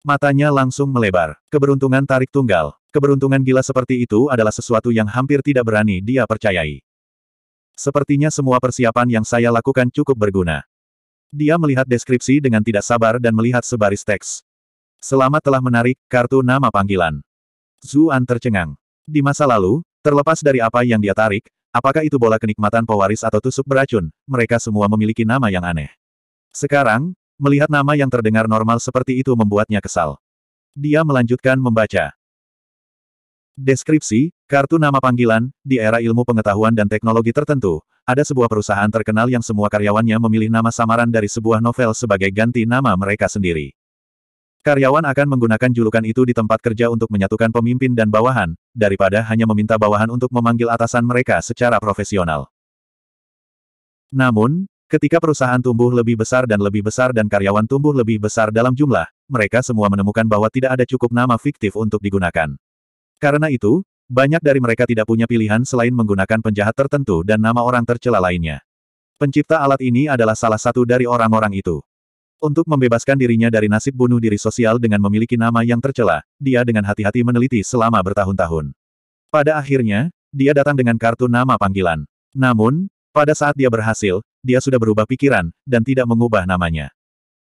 Matanya langsung melebar. Keberuntungan tarik tunggal. Keberuntungan gila seperti itu adalah sesuatu yang hampir tidak berani dia percayai. Sepertinya semua persiapan yang saya lakukan cukup berguna. Dia melihat deskripsi dengan tidak sabar dan melihat sebaris teks. Selamat telah menarik kartu nama panggilan. Zuan tercengang. Di masa lalu, terlepas dari apa yang dia tarik, apakah itu bola kenikmatan pewaris atau tusuk beracun, mereka semua memiliki nama yang aneh. Sekarang, melihat nama yang terdengar normal seperti itu membuatnya kesal. Dia melanjutkan membaca. Deskripsi, kartu nama panggilan, di era ilmu pengetahuan dan teknologi tertentu, ada sebuah perusahaan terkenal yang semua karyawannya memilih nama samaran dari sebuah novel sebagai ganti nama mereka sendiri. Karyawan akan menggunakan julukan itu di tempat kerja untuk menyatukan pemimpin dan bawahan, daripada hanya meminta bawahan untuk memanggil atasan mereka secara profesional. Namun, ketika perusahaan tumbuh lebih besar dan lebih besar dan karyawan tumbuh lebih besar dalam jumlah, mereka semua menemukan bahwa tidak ada cukup nama fiktif untuk digunakan. Karena itu, banyak dari mereka tidak punya pilihan selain menggunakan penjahat tertentu dan nama orang tercela lainnya. Pencipta alat ini adalah salah satu dari orang-orang itu. Untuk membebaskan dirinya dari nasib bunuh diri sosial dengan memiliki nama yang tercela, dia dengan hati-hati meneliti selama bertahun-tahun. Pada akhirnya, dia datang dengan kartu nama panggilan. Namun, pada saat dia berhasil, dia sudah berubah pikiran, dan tidak mengubah namanya.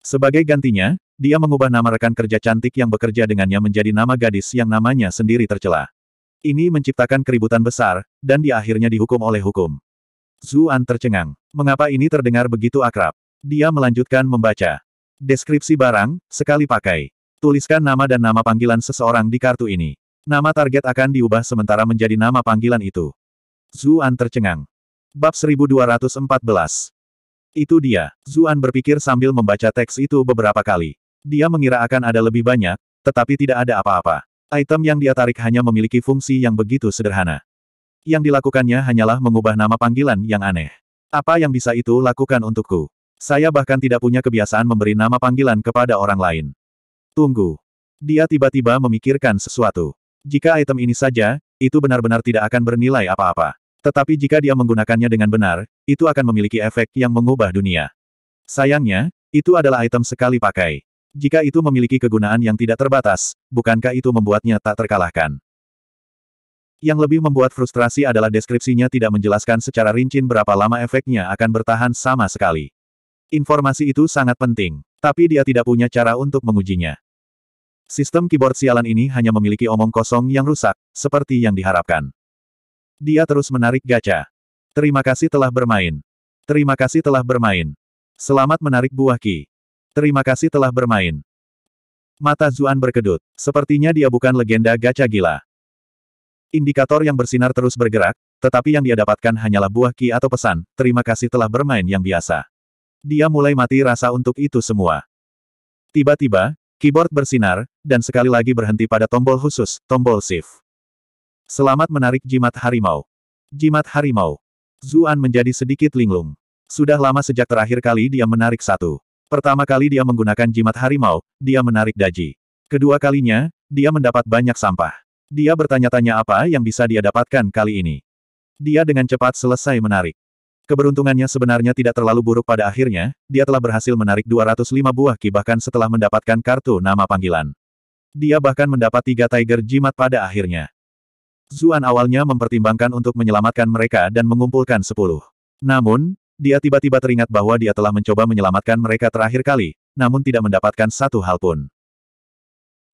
Sebagai gantinya, dia mengubah nama rekan kerja cantik yang bekerja dengannya menjadi nama gadis yang namanya sendiri tercela. Ini menciptakan keributan besar, dan dia akhirnya dihukum oleh hukum. Zuan tercengang. Mengapa ini terdengar begitu akrab? Dia melanjutkan membaca. Deskripsi barang, sekali pakai. Tuliskan nama dan nama panggilan seseorang di kartu ini. Nama target akan diubah sementara menjadi nama panggilan itu. Zuan tercengang. Bab 1214. Itu dia. Zuan berpikir sambil membaca teks itu beberapa kali. Dia mengira akan ada lebih banyak, tetapi tidak ada apa-apa. Item yang dia tarik hanya memiliki fungsi yang begitu sederhana. Yang dilakukannya hanyalah mengubah nama panggilan yang aneh. Apa yang bisa itu lakukan untukku? Saya bahkan tidak punya kebiasaan memberi nama panggilan kepada orang lain. Tunggu. Dia tiba-tiba memikirkan sesuatu. Jika item ini saja, itu benar-benar tidak akan bernilai apa-apa. Tetapi jika dia menggunakannya dengan benar, itu akan memiliki efek yang mengubah dunia. Sayangnya, itu adalah item sekali pakai. Jika itu memiliki kegunaan yang tidak terbatas, bukankah itu membuatnya tak terkalahkan? Yang lebih membuat frustrasi adalah deskripsinya tidak menjelaskan secara rinci berapa lama efeknya akan bertahan sama sekali. Informasi itu sangat penting, tapi dia tidak punya cara untuk mengujinya. Sistem keyboard sialan ini hanya memiliki omong kosong yang rusak, seperti yang diharapkan. Dia terus menarik gacha. Terima kasih telah bermain. Terima kasih telah bermain. Selamat menarik buah ki. Terima kasih telah bermain. Mata Zuan berkedut. Sepertinya dia bukan legenda gacha gila. Indikator yang bersinar terus bergerak, tetapi yang dia dapatkan hanyalah buah ki atau pesan, terima kasih telah bermain yang biasa. Dia mulai mati rasa untuk itu semua. Tiba-tiba, keyboard bersinar, dan sekali lagi berhenti pada tombol khusus, tombol shift. Selamat menarik jimat harimau. Jimat harimau. Zuan menjadi sedikit linglung. Sudah lama sejak terakhir kali dia menarik satu. Pertama kali dia menggunakan jimat harimau, dia menarik daji. Kedua kalinya, dia mendapat banyak sampah. Dia bertanya-tanya apa yang bisa dia dapatkan kali ini. Dia dengan cepat selesai menarik. Keberuntungannya sebenarnya tidak terlalu buruk pada akhirnya, dia telah berhasil menarik 205 buah ki bahkan setelah mendapatkan kartu nama panggilan. Dia bahkan mendapat tiga Tiger Jimat pada akhirnya. Zuan awalnya mempertimbangkan untuk menyelamatkan mereka dan mengumpulkan sepuluh. Namun, dia tiba-tiba teringat bahwa dia telah mencoba menyelamatkan mereka terakhir kali, namun tidak mendapatkan satu hal pun.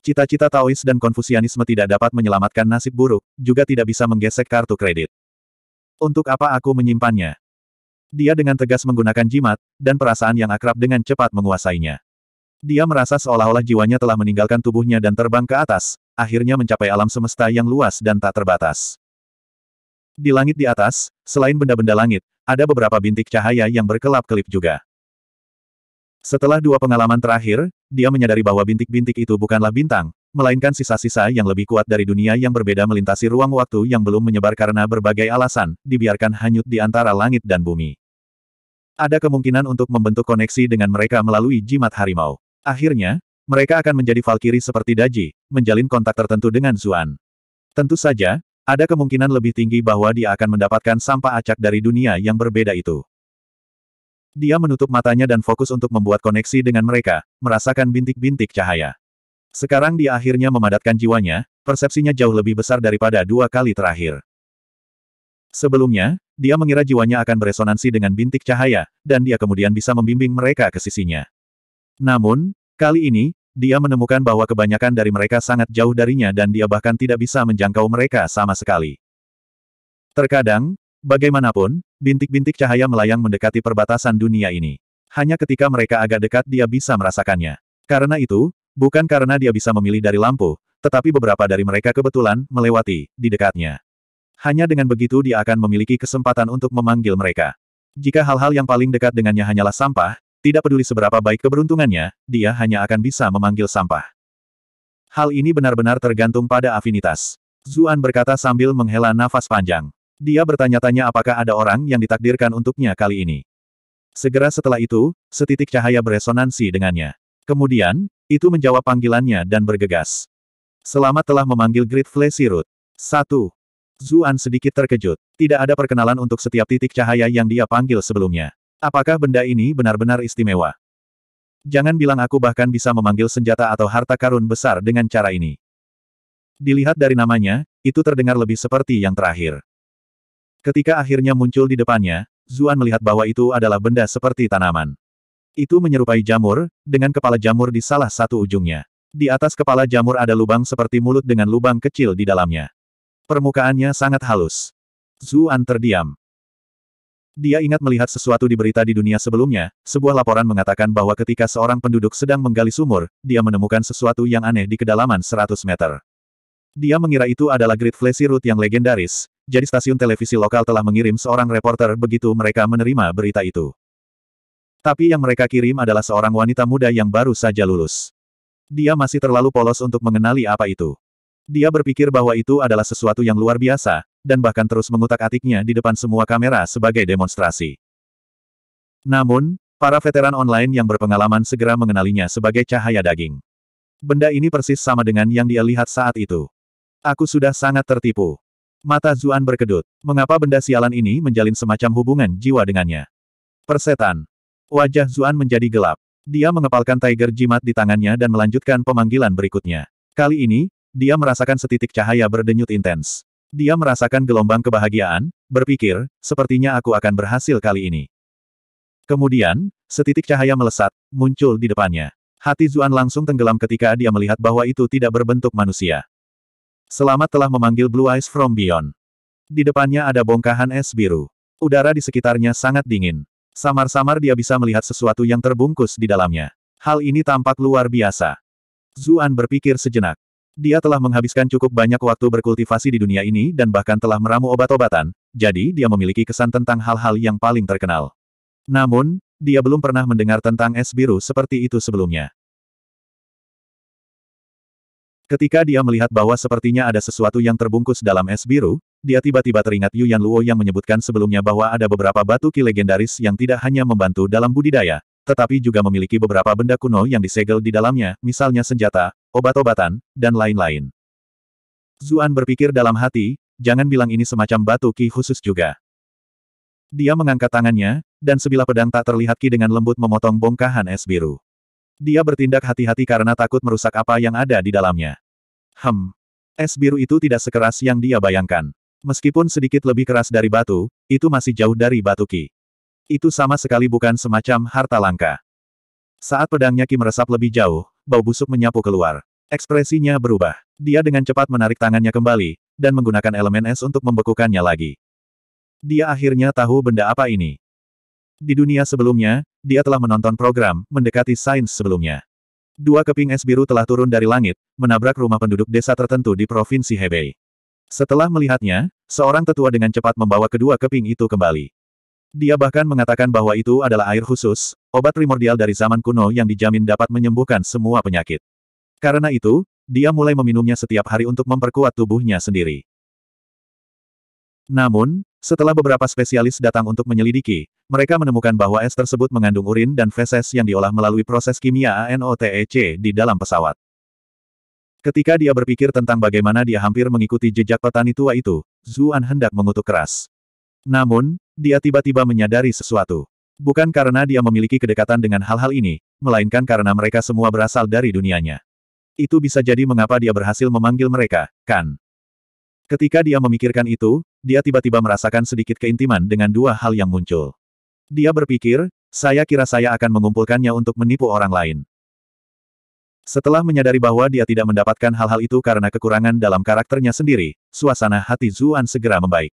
Cita-cita Taois dan Konfusianisme tidak dapat menyelamatkan nasib buruk, juga tidak bisa menggesek kartu kredit. Untuk apa aku menyimpannya? Dia dengan tegas menggunakan jimat, dan perasaan yang akrab dengan cepat menguasainya. Dia merasa seolah-olah jiwanya telah meninggalkan tubuhnya dan terbang ke atas, akhirnya mencapai alam semesta yang luas dan tak terbatas. Di langit di atas, selain benda-benda langit, ada beberapa bintik cahaya yang berkelap-kelip juga. Setelah dua pengalaman terakhir, dia menyadari bahwa bintik-bintik itu bukanlah bintang, melainkan sisa-sisa yang lebih kuat dari dunia yang berbeda melintasi ruang waktu yang belum menyebar karena berbagai alasan, dibiarkan hanyut di antara langit dan bumi. Ada kemungkinan untuk membentuk koneksi dengan mereka melalui jimat harimau. Akhirnya, mereka akan menjadi Valkyrie seperti Daji, menjalin kontak tertentu dengan Zuan. Tentu saja, ada kemungkinan lebih tinggi bahwa dia akan mendapatkan sampah acak dari dunia yang berbeda itu. Dia menutup matanya dan fokus untuk membuat koneksi dengan mereka, merasakan bintik-bintik cahaya. Sekarang dia akhirnya memadatkan jiwanya, persepsinya jauh lebih besar daripada dua kali terakhir. Sebelumnya, dia mengira jiwanya akan beresonansi dengan bintik cahaya, dan dia kemudian bisa membimbing mereka ke sisinya. Namun, kali ini, dia menemukan bahwa kebanyakan dari mereka sangat jauh darinya dan dia bahkan tidak bisa menjangkau mereka sama sekali. Terkadang, bagaimanapun, bintik-bintik cahaya melayang mendekati perbatasan dunia ini. Hanya ketika mereka agak dekat dia bisa merasakannya. Karena itu, bukan karena dia bisa memilih dari lampu, tetapi beberapa dari mereka kebetulan melewati di dekatnya. Hanya dengan begitu dia akan memiliki kesempatan untuk memanggil mereka. Jika hal-hal yang paling dekat dengannya hanyalah sampah, tidak peduli seberapa baik keberuntungannya, dia hanya akan bisa memanggil sampah. Hal ini benar-benar tergantung pada afinitas. Zuan berkata sambil menghela nafas panjang. Dia bertanya-tanya apakah ada orang yang ditakdirkan untuknya kali ini. Segera setelah itu, setitik cahaya beresonansi dengannya. Kemudian, itu menjawab panggilannya dan bergegas. Selamat telah memanggil Great Root. 1. Zuan sedikit terkejut. Tidak ada perkenalan untuk setiap titik cahaya yang dia panggil sebelumnya. Apakah benda ini benar-benar istimewa? Jangan bilang aku bahkan bisa memanggil senjata atau harta karun besar dengan cara ini. Dilihat dari namanya, itu terdengar lebih seperti yang terakhir. Ketika akhirnya muncul di depannya, Zuan melihat bahwa itu adalah benda seperti tanaman. Itu menyerupai jamur, dengan kepala jamur di salah satu ujungnya. Di atas kepala jamur ada lubang seperti mulut dengan lubang kecil di dalamnya. Permukaannya sangat halus. Zuan terdiam. Dia ingat melihat sesuatu di berita di dunia sebelumnya, sebuah laporan mengatakan bahwa ketika seorang penduduk sedang menggali sumur, dia menemukan sesuatu yang aneh di kedalaman 100 meter. Dia mengira itu adalah Great Flashy Route yang legendaris, jadi stasiun televisi lokal telah mengirim seorang reporter begitu mereka menerima berita itu. Tapi yang mereka kirim adalah seorang wanita muda yang baru saja lulus. Dia masih terlalu polos untuk mengenali apa itu. Dia berpikir bahwa itu adalah sesuatu yang luar biasa, dan bahkan terus mengutak-atiknya di depan semua kamera sebagai demonstrasi. Namun, para veteran online yang berpengalaman segera mengenalinya sebagai cahaya daging. Benda ini persis sama dengan yang dia lihat saat itu. Aku sudah sangat tertipu. Mata Zuan berkedut. Mengapa benda sialan ini menjalin semacam hubungan jiwa dengannya? Persetan. Wajah Zuan menjadi gelap. Dia mengepalkan Tiger Jimat di tangannya dan melanjutkan pemanggilan berikutnya. Kali ini, dia merasakan setitik cahaya berdenyut intens. Dia merasakan gelombang kebahagiaan, berpikir, sepertinya aku akan berhasil kali ini. Kemudian, setitik cahaya melesat, muncul di depannya. Hati Zuan langsung tenggelam ketika dia melihat bahwa itu tidak berbentuk manusia. Selamat telah memanggil Blue Eyes from Beyond. Di depannya ada bongkahan es biru. Udara di sekitarnya sangat dingin. Samar-samar dia bisa melihat sesuatu yang terbungkus di dalamnya. Hal ini tampak luar biasa. Zuan berpikir sejenak. Dia telah menghabiskan cukup banyak waktu berkultivasi di dunia ini dan bahkan telah meramu obat-obatan, jadi dia memiliki kesan tentang hal-hal yang paling terkenal. Namun, dia belum pernah mendengar tentang es biru seperti itu sebelumnya. Ketika dia melihat bahwa sepertinya ada sesuatu yang terbungkus dalam es biru, dia tiba-tiba teringat Yuan Luo yang menyebutkan sebelumnya bahwa ada beberapa batu ki legendaris yang tidak hanya membantu dalam budidaya, tetapi juga memiliki beberapa benda kuno yang disegel di dalamnya, misalnya senjata, obat-obatan, dan lain-lain. Zuan berpikir dalam hati, jangan bilang ini semacam batu ki khusus juga. Dia mengangkat tangannya, dan sebilah pedang tak terlihat ki dengan lembut memotong bongkahan es biru. Dia bertindak hati-hati karena takut merusak apa yang ada di dalamnya. Hem. Es biru itu tidak sekeras yang dia bayangkan. Meskipun sedikit lebih keras dari batu, itu masih jauh dari batu Ki. Itu sama sekali bukan semacam harta langka. Saat pedangnya Ki meresap lebih jauh, bau busuk menyapu keluar. Ekspresinya berubah. Dia dengan cepat menarik tangannya kembali, dan menggunakan elemen es untuk membekukannya lagi. Dia akhirnya tahu benda apa ini. Di dunia sebelumnya, dia telah menonton program mendekati sains sebelumnya. Dua keping es biru telah turun dari langit, menabrak rumah penduduk desa tertentu di Provinsi Hebei. Setelah melihatnya, seorang tetua dengan cepat membawa kedua keping itu kembali. Dia bahkan mengatakan bahwa itu adalah air khusus, obat primordial dari zaman kuno yang dijamin dapat menyembuhkan semua penyakit. Karena itu, dia mulai meminumnya setiap hari untuk memperkuat tubuhnya sendiri. Namun, setelah beberapa spesialis datang untuk menyelidiki, mereka menemukan bahwa es tersebut mengandung urin dan feses yang diolah melalui proses kimia ANOTEC di dalam pesawat. Ketika dia berpikir tentang bagaimana dia hampir mengikuti jejak petani tua itu, Zuan hendak mengutuk keras. Namun, dia tiba-tiba menyadari sesuatu. Bukan karena dia memiliki kedekatan dengan hal-hal ini, melainkan karena mereka semua berasal dari dunianya. Itu bisa jadi mengapa dia berhasil memanggil mereka, kan? Ketika dia memikirkan itu, dia tiba-tiba merasakan sedikit keintiman dengan dua hal yang muncul. Dia berpikir, saya kira saya akan mengumpulkannya untuk menipu orang lain. Setelah menyadari bahwa dia tidak mendapatkan hal-hal itu karena kekurangan dalam karakternya sendiri, suasana hati Zuan segera membaik.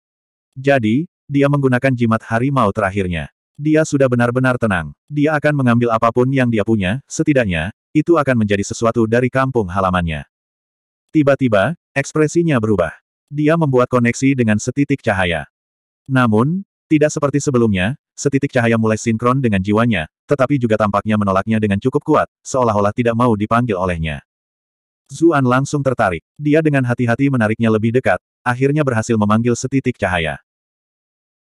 Jadi, dia menggunakan jimat harimau terakhirnya. Dia sudah benar-benar tenang. Dia akan mengambil apapun yang dia punya, setidaknya, itu akan menjadi sesuatu dari kampung halamannya. Tiba-tiba, ekspresinya berubah. Dia membuat koneksi dengan setitik cahaya. Namun, tidak seperti sebelumnya, setitik cahaya mulai sinkron dengan jiwanya, tetapi juga tampaknya menolaknya dengan cukup kuat, seolah-olah tidak mau dipanggil olehnya. Zuan langsung tertarik. Dia dengan hati-hati menariknya lebih dekat, akhirnya berhasil memanggil setitik cahaya.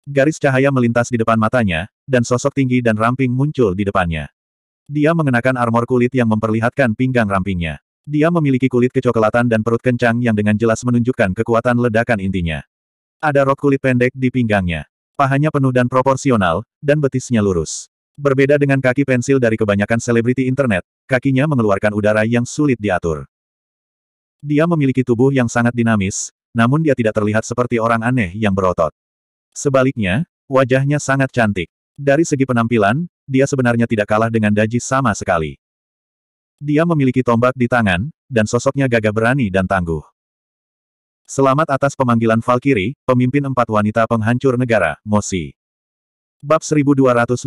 Garis cahaya melintas di depan matanya, dan sosok tinggi dan ramping muncul di depannya. Dia mengenakan armor kulit yang memperlihatkan pinggang rampingnya. Dia memiliki kulit kecoklatan dan perut kencang yang dengan jelas menunjukkan kekuatan ledakan intinya. Ada rok kulit pendek di pinggangnya. Pahanya penuh dan proporsional, dan betisnya lurus. Berbeda dengan kaki pensil dari kebanyakan selebriti internet, kakinya mengeluarkan udara yang sulit diatur. Dia memiliki tubuh yang sangat dinamis, namun dia tidak terlihat seperti orang aneh yang berotot. Sebaliknya, wajahnya sangat cantik. Dari segi penampilan, dia sebenarnya tidak kalah dengan Daji sama sekali. Dia memiliki tombak di tangan, dan sosoknya gagah berani dan tangguh. Selamat atas pemanggilan Valkyrie, pemimpin empat wanita penghancur negara, Mosi. Bab 1215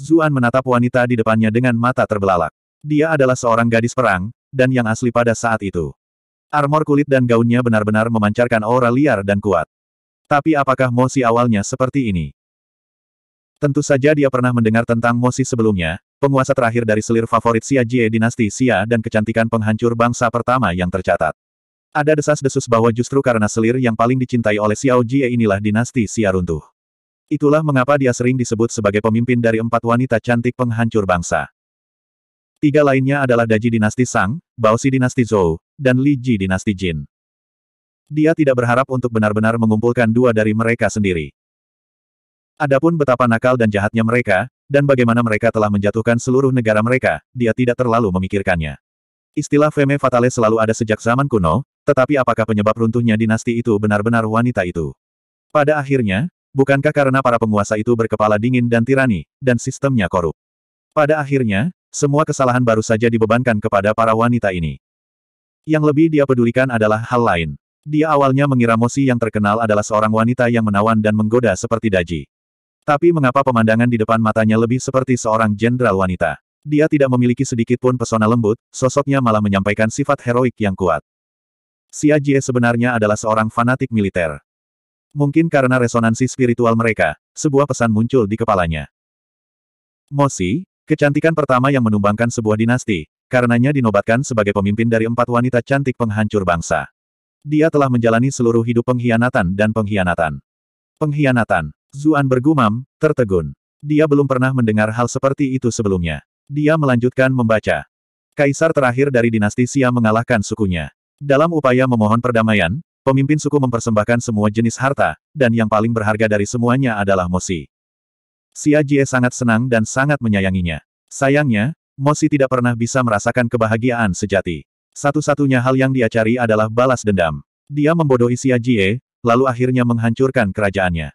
Zuan menatap wanita di depannya dengan mata terbelalak. Dia adalah seorang gadis perang, dan yang asli pada saat itu. Armor kulit dan gaunnya benar-benar memancarkan aura liar dan kuat. Tapi apakah Mosi awalnya seperti ini? Tentu saja dia pernah mendengar tentang Mosi sebelumnya, penguasa terakhir dari selir favorit Xia Jie dinasti Xia dan kecantikan penghancur bangsa pertama yang tercatat. Ada desas-desus bahwa justru karena selir yang paling dicintai oleh Xiao Jie inilah dinasti Xia runtuh. Itulah mengapa dia sering disebut sebagai pemimpin dari empat wanita cantik penghancur bangsa. Tiga lainnya adalah Daji dinasti Sang, Baosi dinasti Zhou, dan Li Ji dinasti Jin. Dia tidak berharap untuk benar-benar mengumpulkan dua dari mereka sendiri. Adapun betapa nakal dan jahatnya mereka, dan bagaimana mereka telah menjatuhkan seluruh negara mereka, dia tidak terlalu memikirkannya. Istilah femme fatale selalu ada sejak zaman kuno, tetapi apakah penyebab runtuhnya dinasti itu benar-benar wanita itu? Pada akhirnya, bukankah karena para penguasa itu berkepala dingin dan tirani, dan sistemnya korup? Pada akhirnya, semua kesalahan baru saja dibebankan kepada para wanita ini. Yang lebih dia pedulikan adalah hal lain. Dia awalnya mengira Mosi yang terkenal adalah seorang wanita yang menawan dan menggoda seperti Daji. Tapi mengapa pemandangan di depan matanya lebih seperti seorang jenderal wanita? Dia tidak memiliki sedikit pun pesona lembut, sosoknya malah menyampaikan sifat heroik yang kuat. Si Ajie sebenarnya adalah seorang fanatik militer. Mungkin karena resonansi spiritual mereka, sebuah pesan muncul di kepalanya. Mosi, kecantikan pertama yang menumbangkan sebuah dinasti, karenanya dinobatkan sebagai pemimpin dari empat wanita cantik penghancur bangsa. Dia telah menjalani seluruh hidup pengkhianatan dan pengkhianatan. Pengkhianatan. Zuan bergumam, tertegun. Dia belum pernah mendengar hal seperti itu sebelumnya. Dia melanjutkan membaca. Kaisar terakhir dari dinasti Xia mengalahkan sukunya. Dalam upaya memohon perdamaian, pemimpin suku mempersembahkan semua jenis harta, dan yang paling berharga dari semuanya adalah Mosi. Xia Jie sangat senang dan sangat menyayanginya. Sayangnya, Mosi tidak pernah bisa merasakan kebahagiaan sejati. Satu-satunya hal yang dia cari adalah balas dendam. Dia membodohi Xia Jie, lalu akhirnya menghancurkan kerajaannya.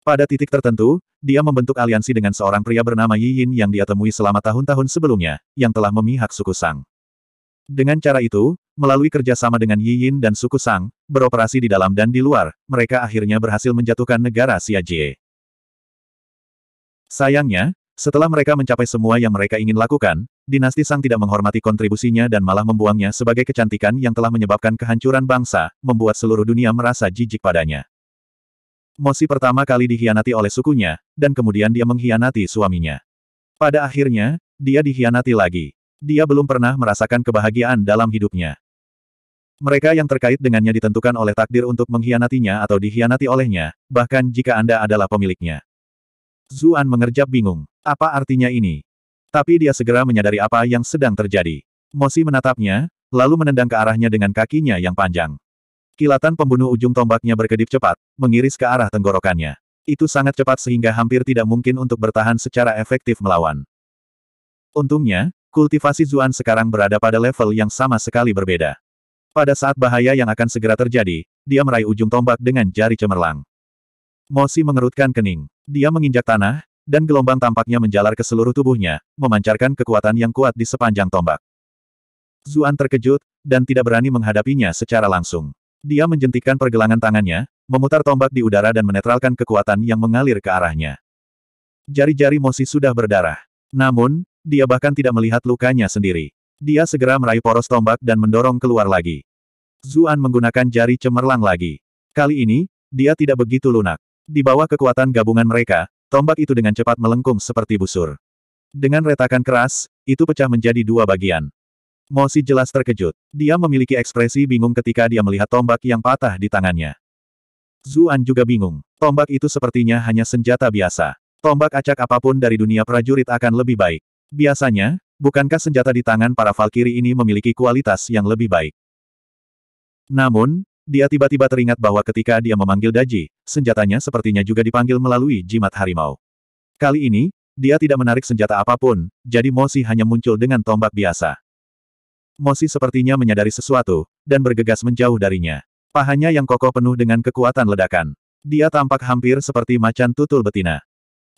Pada titik tertentu, dia membentuk aliansi dengan seorang pria bernama Yi Yin yang dia temui selama tahun-tahun sebelumnya, yang telah memihak suku Sang. Dengan cara itu, melalui kerjasama dengan Yi Yin dan suku Sang, beroperasi di dalam dan di luar, mereka akhirnya berhasil menjatuhkan negara Xia Jie. Sayangnya, setelah mereka mencapai semua yang mereka ingin lakukan, dinasti Sang tidak menghormati kontribusinya dan malah membuangnya sebagai kecantikan yang telah menyebabkan kehancuran bangsa, membuat seluruh dunia merasa jijik padanya. Mosi pertama kali dihianati oleh sukunya, dan kemudian dia menghianati suaminya. Pada akhirnya, dia dihianati lagi. Dia belum pernah merasakan kebahagiaan dalam hidupnya. Mereka yang terkait dengannya ditentukan oleh takdir untuk mengkhianatinya atau dihianati olehnya, bahkan jika Anda adalah pemiliknya. Zuan mengerjap bingung. Apa artinya ini? Tapi dia segera menyadari apa yang sedang terjadi. Mosi menatapnya, lalu menendang ke arahnya dengan kakinya yang panjang. Kilatan pembunuh ujung tombaknya berkedip cepat, mengiris ke arah tenggorokannya. Itu sangat cepat sehingga hampir tidak mungkin untuk bertahan secara efektif melawan. Untungnya, kultivasi Zuan sekarang berada pada level yang sama sekali berbeda. Pada saat bahaya yang akan segera terjadi, dia meraih ujung tombak dengan jari cemerlang. Mosi mengerutkan kening. Dia menginjak tanah, dan gelombang tampaknya menjalar ke seluruh tubuhnya, memancarkan kekuatan yang kuat di sepanjang tombak. Zuan terkejut, dan tidak berani menghadapinya secara langsung. Dia menjentikan pergelangan tangannya, memutar tombak di udara dan menetralkan kekuatan yang mengalir ke arahnya. Jari-jari Mosi sudah berdarah. Namun, dia bahkan tidak melihat lukanya sendiri. Dia segera meraih poros tombak dan mendorong keluar lagi. Zuan menggunakan jari cemerlang lagi. Kali ini, dia tidak begitu lunak. Di bawah kekuatan gabungan mereka, tombak itu dengan cepat melengkung seperti busur. Dengan retakan keras, itu pecah menjadi dua bagian. Mosi jelas terkejut. Dia memiliki ekspresi bingung ketika dia melihat tombak yang patah di tangannya. Zuan juga bingung. Tombak itu sepertinya hanya senjata biasa. Tombak acak apapun dari dunia prajurit akan lebih baik. Biasanya, bukankah senjata di tangan para Valkyrie ini memiliki kualitas yang lebih baik? Namun, dia tiba-tiba teringat bahwa ketika dia memanggil Daji, senjatanya sepertinya juga dipanggil melalui jimat harimau. Kali ini, dia tidak menarik senjata apapun, jadi Mosi hanya muncul dengan tombak biasa. Mosi sepertinya menyadari sesuatu, dan bergegas menjauh darinya. Pahanya yang kokoh penuh dengan kekuatan ledakan. Dia tampak hampir seperti macan tutul betina.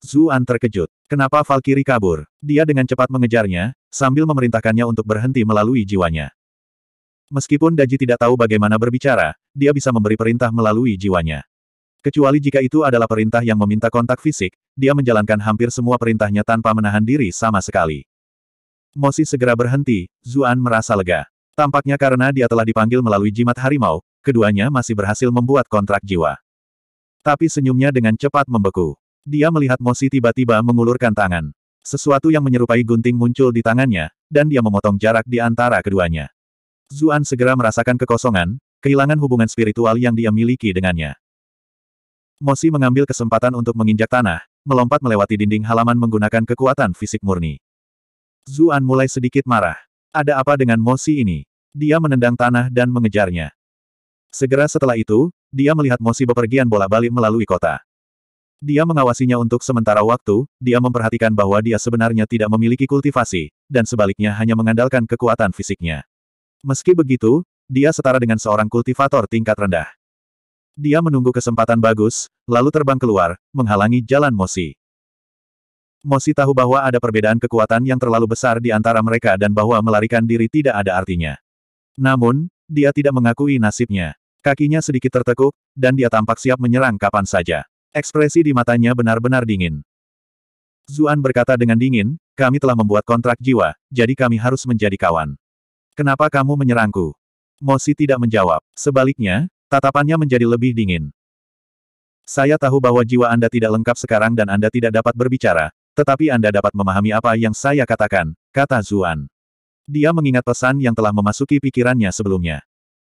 Zuan terkejut. Kenapa Valkyrie kabur? Dia dengan cepat mengejarnya, sambil memerintahkannya untuk berhenti melalui jiwanya. Meskipun Daji tidak tahu bagaimana berbicara, dia bisa memberi perintah melalui jiwanya. Kecuali jika itu adalah perintah yang meminta kontak fisik, dia menjalankan hampir semua perintahnya tanpa menahan diri sama sekali. Mosi segera berhenti, Zuan merasa lega. Tampaknya karena dia telah dipanggil melalui jimat harimau, keduanya masih berhasil membuat kontrak jiwa. Tapi senyumnya dengan cepat membeku. Dia melihat Mosi tiba-tiba mengulurkan tangan. Sesuatu yang menyerupai gunting muncul di tangannya, dan dia memotong jarak di antara keduanya. Zuan segera merasakan kekosongan, kehilangan hubungan spiritual yang dia miliki dengannya. Mosi mengambil kesempatan untuk menginjak tanah, melompat melewati dinding halaman menggunakan kekuatan fisik murni. Zuan mulai sedikit marah. Ada apa dengan Mosi ini? Dia menendang tanah dan mengejarnya. Segera setelah itu, dia melihat Mosi bepergian bola-balik melalui kota. Dia mengawasinya untuk sementara waktu, dia memperhatikan bahwa dia sebenarnya tidak memiliki kultivasi, dan sebaliknya hanya mengandalkan kekuatan fisiknya. Meski begitu, dia setara dengan seorang kultivator tingkat rendah. Dia menunggu kesempatan bagus, lalu terbang keluar, menghalangi jalan Mosi. Mosi tahu bahwa ada perbedaan kekuatan yang terlalu besar di antara mereka dan bahwa melarikan diri tidak ada artinya. Namun, dia tidak mengakui nasibnya. Kakinya sedikit tertekuk, dan dia tampak siap menyerang kapan saja. Ekspresi di matanya benar-benar dingin. Zuan berkata dengan dingin, kami telah membuat kontrak jiwa, jadi kami harus menjadi kawan. Kenapa kamu menyerangku? Mosi tidak menjawab. Sebaliknya, tatapannya menjadi lebih dingin. Saya tahu bahwa jiwa Anda tidak lengkap sekarang dan Anda tidak dapat berbicara, tetapi Anda dapat memahami apa yang saya katakan, kata Zuan. Dia mengingat pesan yang telah memasuki pikirannya sebelumnya.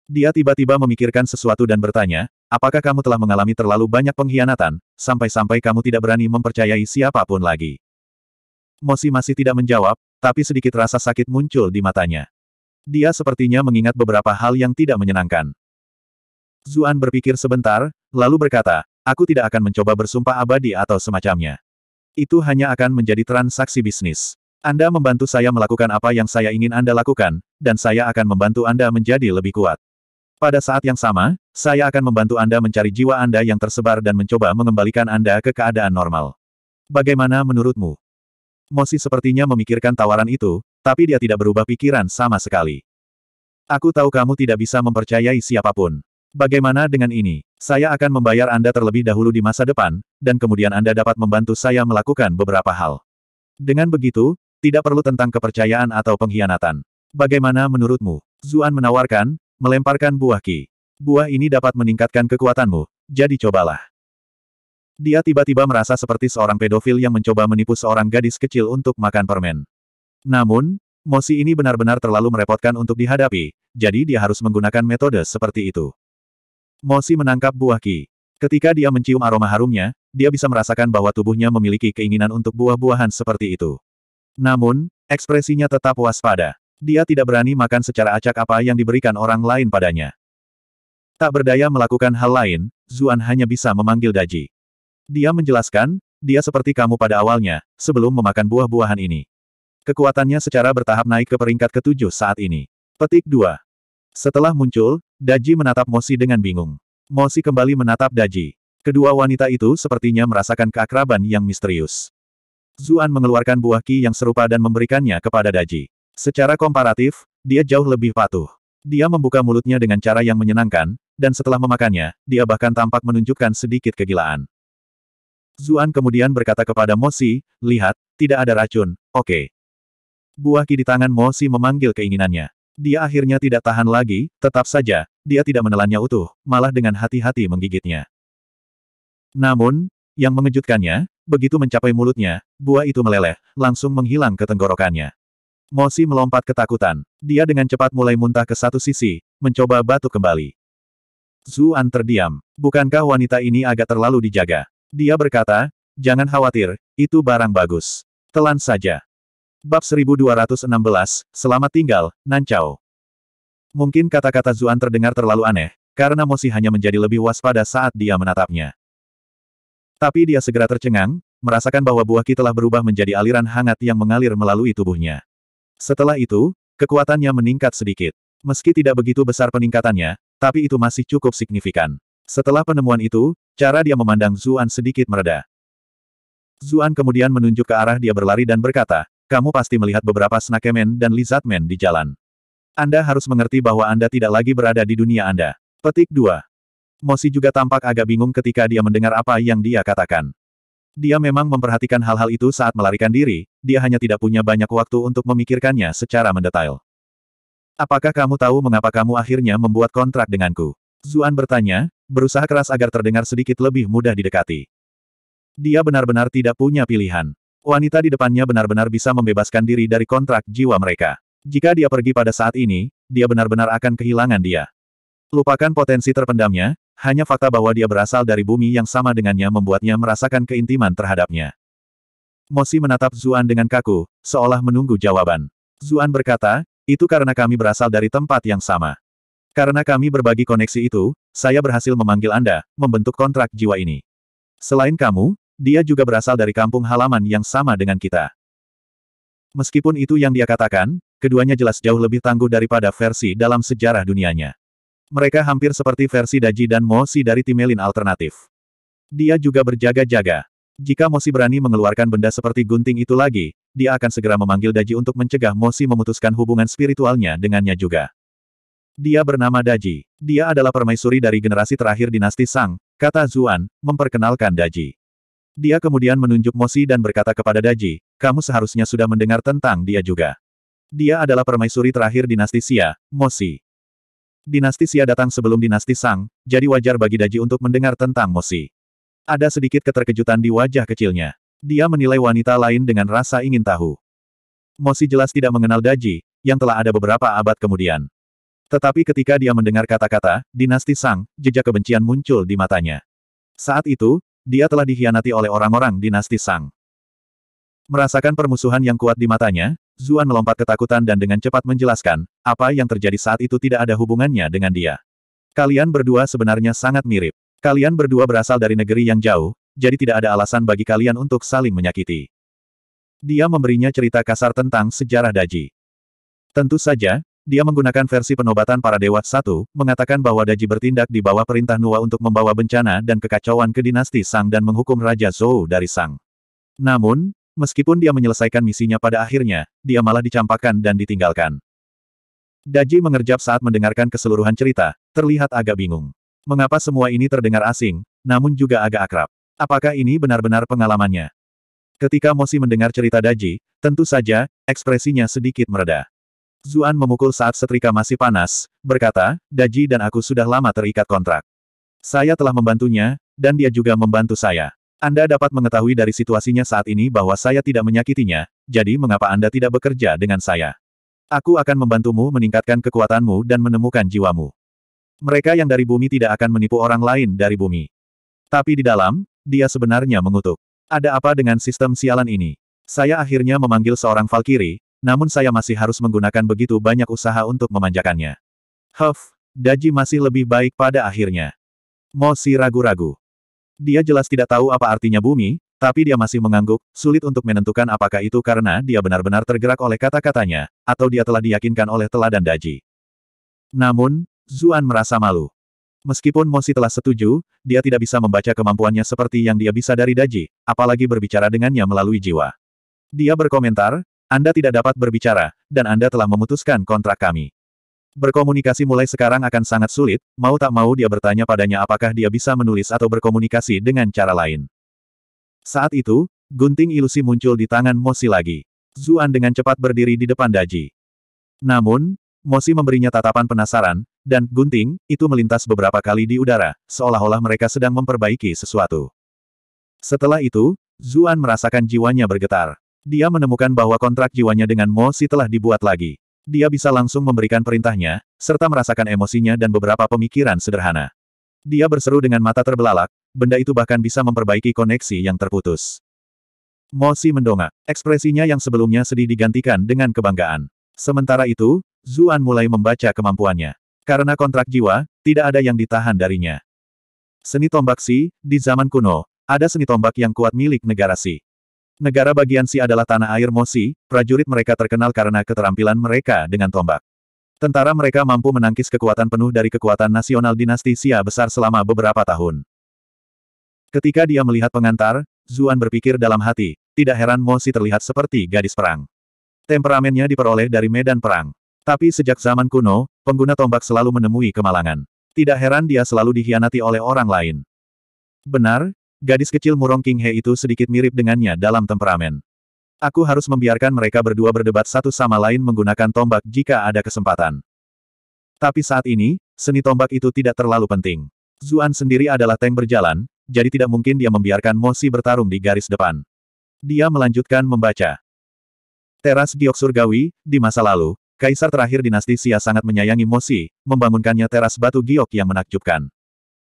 Dia tiba-tiba memikirkan sesuatu dan bertanya, apakah kamu telah mengalami terlalu banyak pengkhianatan, sampai-sampai kamu tidak berani mempercayai siapapun lagi. Mosi masih tidak menjawab, tapi sedikit rasa sakit muncul di matanya. Dia sepertinya mengingat beberapa hal yang tidak menyenangkan. Zuan berpikir sebentar, lalu berkata, aku tidak akan mencoba bersumpah abadi atau semacamnya. Itu hanya akan menjadi transaksi bisnis. Anda membantu saya melakukan apa yang saya ingin Anda lakukan, dan saya akan membantu Anda menjadi lebih kuat. Pada saat yang sama, saya akan membantu Anda mencari jiwa Anda yang tersebar dan mencoba mengembalikan Anda ke keadaan normal. Bagaimana menurutmu? Mosi sepertinya memikirkan tawaran itu, tapi dia tidak berubah pikiran sama sekali. Aku tahu kamu tidak bisa mempercayai siapapun. Bagaimana dengan ini? Saya akan membayar Anda terlebih dahulu di masa depan, dan kemudian Anda dapat membantu saya melakukan beberapa hal. Dengan begitu, tidak perlu tentang kepercayaan atau pengkhianatan. Bagaimana menurutmu? Zuan menawarkan, melemparkan buah ki. Buah ini dapat meningkatkan kekuatanmu, jadi cobalah. Dia tiba-tiba merasa seperti seorang pedofil yang mencoba menipu seorang gadis kecil untuk makan permen. Namun, mosi ini benar-benar terlalu merepotkan untuk dihadapi, jadi dia harus menggunakan metode seperti itu. Mosi menangkap buah ki. Ketika dia mencium aroma harumnya, dia bisa merasakan bahwa tubuhnya memiliki keinginan untuk buah-buahan seperti itu. Namun, ekspresinya tetap waspada. Dia tidak berani makan secara acak apa yang diberikan orang lain padanya. Tak berdaya melakukan hal lain, Zuan hanya bisa memanggil Daji. Dia menjelaskan, dia seperti kamu pada awalnya, sebelum memakan buah-buahan ini. Kekuatannya secara bertahap naik ke peringkat ketujuh saat ini. Petik 2. Setelah muncul, Daji menatap Mosi dengan bingung. Mosi kembali menatap Daji. Kedua wanita itu sepertinya merasakan keakraban yang misterius. Zuan mengeluarkan buah ki yang serupa dan memberikannya kepada Daji. Secara komparatif, dia jauh lebih patuh. Dia membuka mulutnya dengan cara yang menyenangkan, dan setelah memakannya, dia bahkan tampak menunjukkan sedikit kegilaan. Zuan kemudian berkata kepada Mosi, lihat, tidak ada racun, oke. Okay. Buah ki di tangan Mo Si memanggil keinginannya. Dia akhirnya tidak tahan lagi, tetap saja, dia tidak menelannya utuh, malah dengan hati-hati menggigitnya. Namun, yang mengejutkannya, begitu mencapai mulutnya, buah itu meleleh, langsung menghilang ke tenggorokannya. Mosi melompat ketakutan. Dia dengan cepat mulai muntah ke satu sisi, mencoba batuk kembali. Zuan terdiam. Bukankah wanita ini agak terlalu dijaga? Dia berkata, jangan khawatir, itu barang bagus. Telan saja. Bab 1216, Selamat Tinggal, Nancao. Mungkin kata-kata Zuan terdengar terlalu aneh, karena Mosi hanya menjadi lebih waspada saat dia menatapnya. Tapi dia segera tercengang, merasakan bahwa buah ki telah berubah menjadi aliran hangat yang mengalir melalui tubuhnya. Setelah itu, kekuatannya meningkat sedikit. Meski tidak begitu besar peningkatannya, tapi itu masih cukup signifikan. Setelah penemuan itu, cara dia memandang Zuan sedikit mereda. Zuan kemudian menunjuk ke arah dia berlari dan berkata, kamu pasti melihat beberapa snakemen dan lizardmen di jalan. Anda harus mengerti bahwa Anda tidak lagi berada di dunia Anda. Petik 2. Mosi juga tampak agak bingung ketika dia mendengar apa yang dia katakan. Dia memang memperhatikan hal-hal itu saat melarikan diri, dia hanya tidak punya banyak waktu untuk memikirkannya secara mendetail. Apakah kamu tahu mengapa kamu akhirnya membuat kontrak denganku? Zuan bertanya, berusaha keras agar terdengar sedikit lebih mudah didekati. Dia benar-benar tidak punya pilihan. Wanita di depannya benar-benar bisa membebaskan diri dari kontrak jiwa mereka. Jika dia pergi pada saat ini, dia benar-benar akan kehilangan dia. Lupakan potensi terpendamnya, hanya fakta bahwa dia berasal dari bumi yang sama dengannya membuatnya merasakan keintiman terhadapnya. Mosi menatap Zuan dengan kaku, seolah menunggu jawaban. Zuan berkata, itu karena kami berasal dari tempat yang sama. Karena kami berbagi koneksi itu, saya berhasil memanggil Anda, membentuk kontrak jiwa ini. Selain kamu, dia juga berasal dari kampung halaman yang sama dengan kita. Meskipun itu yang dia katakan, keduanya jelas jauh lebih tangguh daripada versi dalam sejarah dunianya. Mereka hampir seperti versi Daji dan Mosi dari Timelin alternatif. Dia juga berjaga-jaga. Jika Mosi berani mengeluarkan benda seperti gunting itu lagi, dia akan segera memanggil Daji untuk mencegah Mosi memutuskan hubungan spiritualnya dengannya juga. Dia bernama Daji. Dia adalah permaisuri dari generasi terakhir dinasti Sang, kata Zuan, memperkenalkan Daji. Dia kemudian menunjuk Mosi dan berkata kepada Daji, kamu seharusnya sudah mendengar tentang dia juga. Dia adalah permaisuri terakhir dinasti Xia, Mosi. Dinasti Xia datang sebelum dinasti Sang, jadi wajar bagi Daji untuk mendengar tentang Mosi. Ada sedikit keterkejutan di wajah kecilnya. Dia menilai wanita lain dengan rasa ingin tahu. Mosi jelas tidak mengenal Daji, yang telah ada beberapa abad kemudian. Tetapi ketika dia mendengar kata-kata, dinasti Sang, jejak kebencian muncul di matanya. Saat itu, dia telah dikhianati oleh orang-orang dinasti Sang. Merasakan permusuhan yang kuat di matanya, Zuan melompat ketakutan dan dengan cepat menjelaskan, apa yang terjadi saat itu tidak ada hubungannya dengan dia. Kalian berdua sebenarnya sangat mirip. Kalian berdua berasal dari negeri yang jauh, jadi tidak ada alasan bagi kalian untuk saling menyakiti. Dia memberinya cerita kasar tentang sejarah Daji. Tentu saja, dia menggunakan versi penobatan para dewa satu, mengatakan bahwa Daji bertindak di bawah perintah Nua untuk membawa bencana dan kekacauan ke dinasti Sang dan menghukum Raja Zhou dari Sang. Namun, meskipun dia menyelesaikan misinya pada akhirnya, dia malah dicampakkan dan ditinggalkan. Daji mengerjap saat mendengarkan keseluruhan cerita, terlihat agak bingung. Mengapa semua ini terdengar asing, namun juga agak akrab? Apakah ini benar-benar pengalamannya? Ketika Mosi mendengar cerita Daji, tentu saja, ekspresinya sedikit meredah. Zuan memukul saat setrika masih panas, berkata, Daji dan aku sudah lama terikat kontrak. Saya telah membantunya, dan dia juga membantu saya. Anda dapat mengetahui dari situasinya saat ini bahwa saya tidak menyakitinya, jadi mengapa Anda tidak bekerja dengan saya? Aku akan membantumu meningkatkan kekuatanmu dan menemukan jiwamu. Mereka yang dari bumi tidak akan menipu orang lain dari bumi. Tapi di dalam, dia sebenarnya mengutuk. Ada apa dengan sistem sialan ini? Saya akhirnya memanggil seorang Valkyrie, namun saya masih harus menggunakan begitu banyak usaha untuk memanjakannya. Huff, Daji masih lebih baik pada akhirnya. Mosi ragu-ragu. Dia jelas tidak tahu apa artinya bumi, tapi dia masih mengangguk, sulit untuk menentukan apakah itu karena dia benar-benar tergerak oleh kata-katanya, atau dia telah diyakinkan oleh teladan Daji. Namun, Zuan merasa malu. Meskipun Mosi telah setuju, dia tidak bisa membaca kemampuannya seperti yang dia bisa dari Daji, apalagi berbicara dengannya melalui jiwa. Dia berkomentar, anda tidak dapat berbicara, dan Anda telah memutuskan kontrak kami. Berkomunikasi mulai sekarang akan sangat sulit, mau tak mau dia bertanya padanya apakah dia bisa menulis atau berkomunikasi dengan cara lain. Saat itu, gunting ilusi muncul di tangan Mosi lagi. Zuan dengan cepat berdiri di depan Daji. Namun, Mosi memberinya tatapan penasaran, dan gunting itu melintas beberapa kali di udara, seolah-olah mereka sedang memperbaiki sesuatu. Setelah itu, Zuan merasakan jiwanya bergetar. Dia menemukan bahwa kontrak jiwanya dengan Mo Si telah dibuat lagi. Dia bisa langsung memberikan perintahnya, serta merasakan emosinya dan beberapa pemikiran sederhana. Dia berseru dengan mata terbelalak, benda itu bahkan bisa memperbaiki koneksi yang terputus. Mo Si mendongak. Ekspresinya yang sebelumnya sedih digantikan dengan kebanggaan. Sementara itu, Zuan mulai membaca kemampuannya. Karena kontrak jiwa, tidak ada yang ditahan darinya. Seni tombak Si, di zaman kuno, ada seni tombak yang kuat milik negara Si. Negara bagian Si adalah tanah air Mosi, prajurit mereka terkenal karena keterampilan mereka dengan tombak. Tentara mereka mampu menangkis kekuatan penuh dari kekuatan nasional dinasti Sia besar selama beberapa tahun. Ketika dia melihat pengantar, Zuan berpikir dalam hati, tidak heran Mosi terlihat seperti gadis perang. Temperamennya diperoleh dari medan perang. Tapi sejak zaman kuno, pengguna tombak selalu menemui kemalangan. Tidak heran dia selalu dihianati oleh orang lain. Benar, Gadis kecil murong King He itu sedikit mirip dengannya dalam temperamen. Aku harus membiarkan mereka berdua berdebat satu sama lain menggunakan tombak jika ada kesempatan. Tapi saat ini, seni tombak itu tidak terlalu penting. Zuan sendiri adalah tank berjalan, jadi tidak mungkin dia membiarkan Mosi bertarung di garis depan. Dia melanjutkan membaca. Teras Giok Surgawi, di masa lalu, kaisar terakhir dinasti Sia sangat menyayangi Mosi, membangunkannya teras batu Giok yang menakjubkan.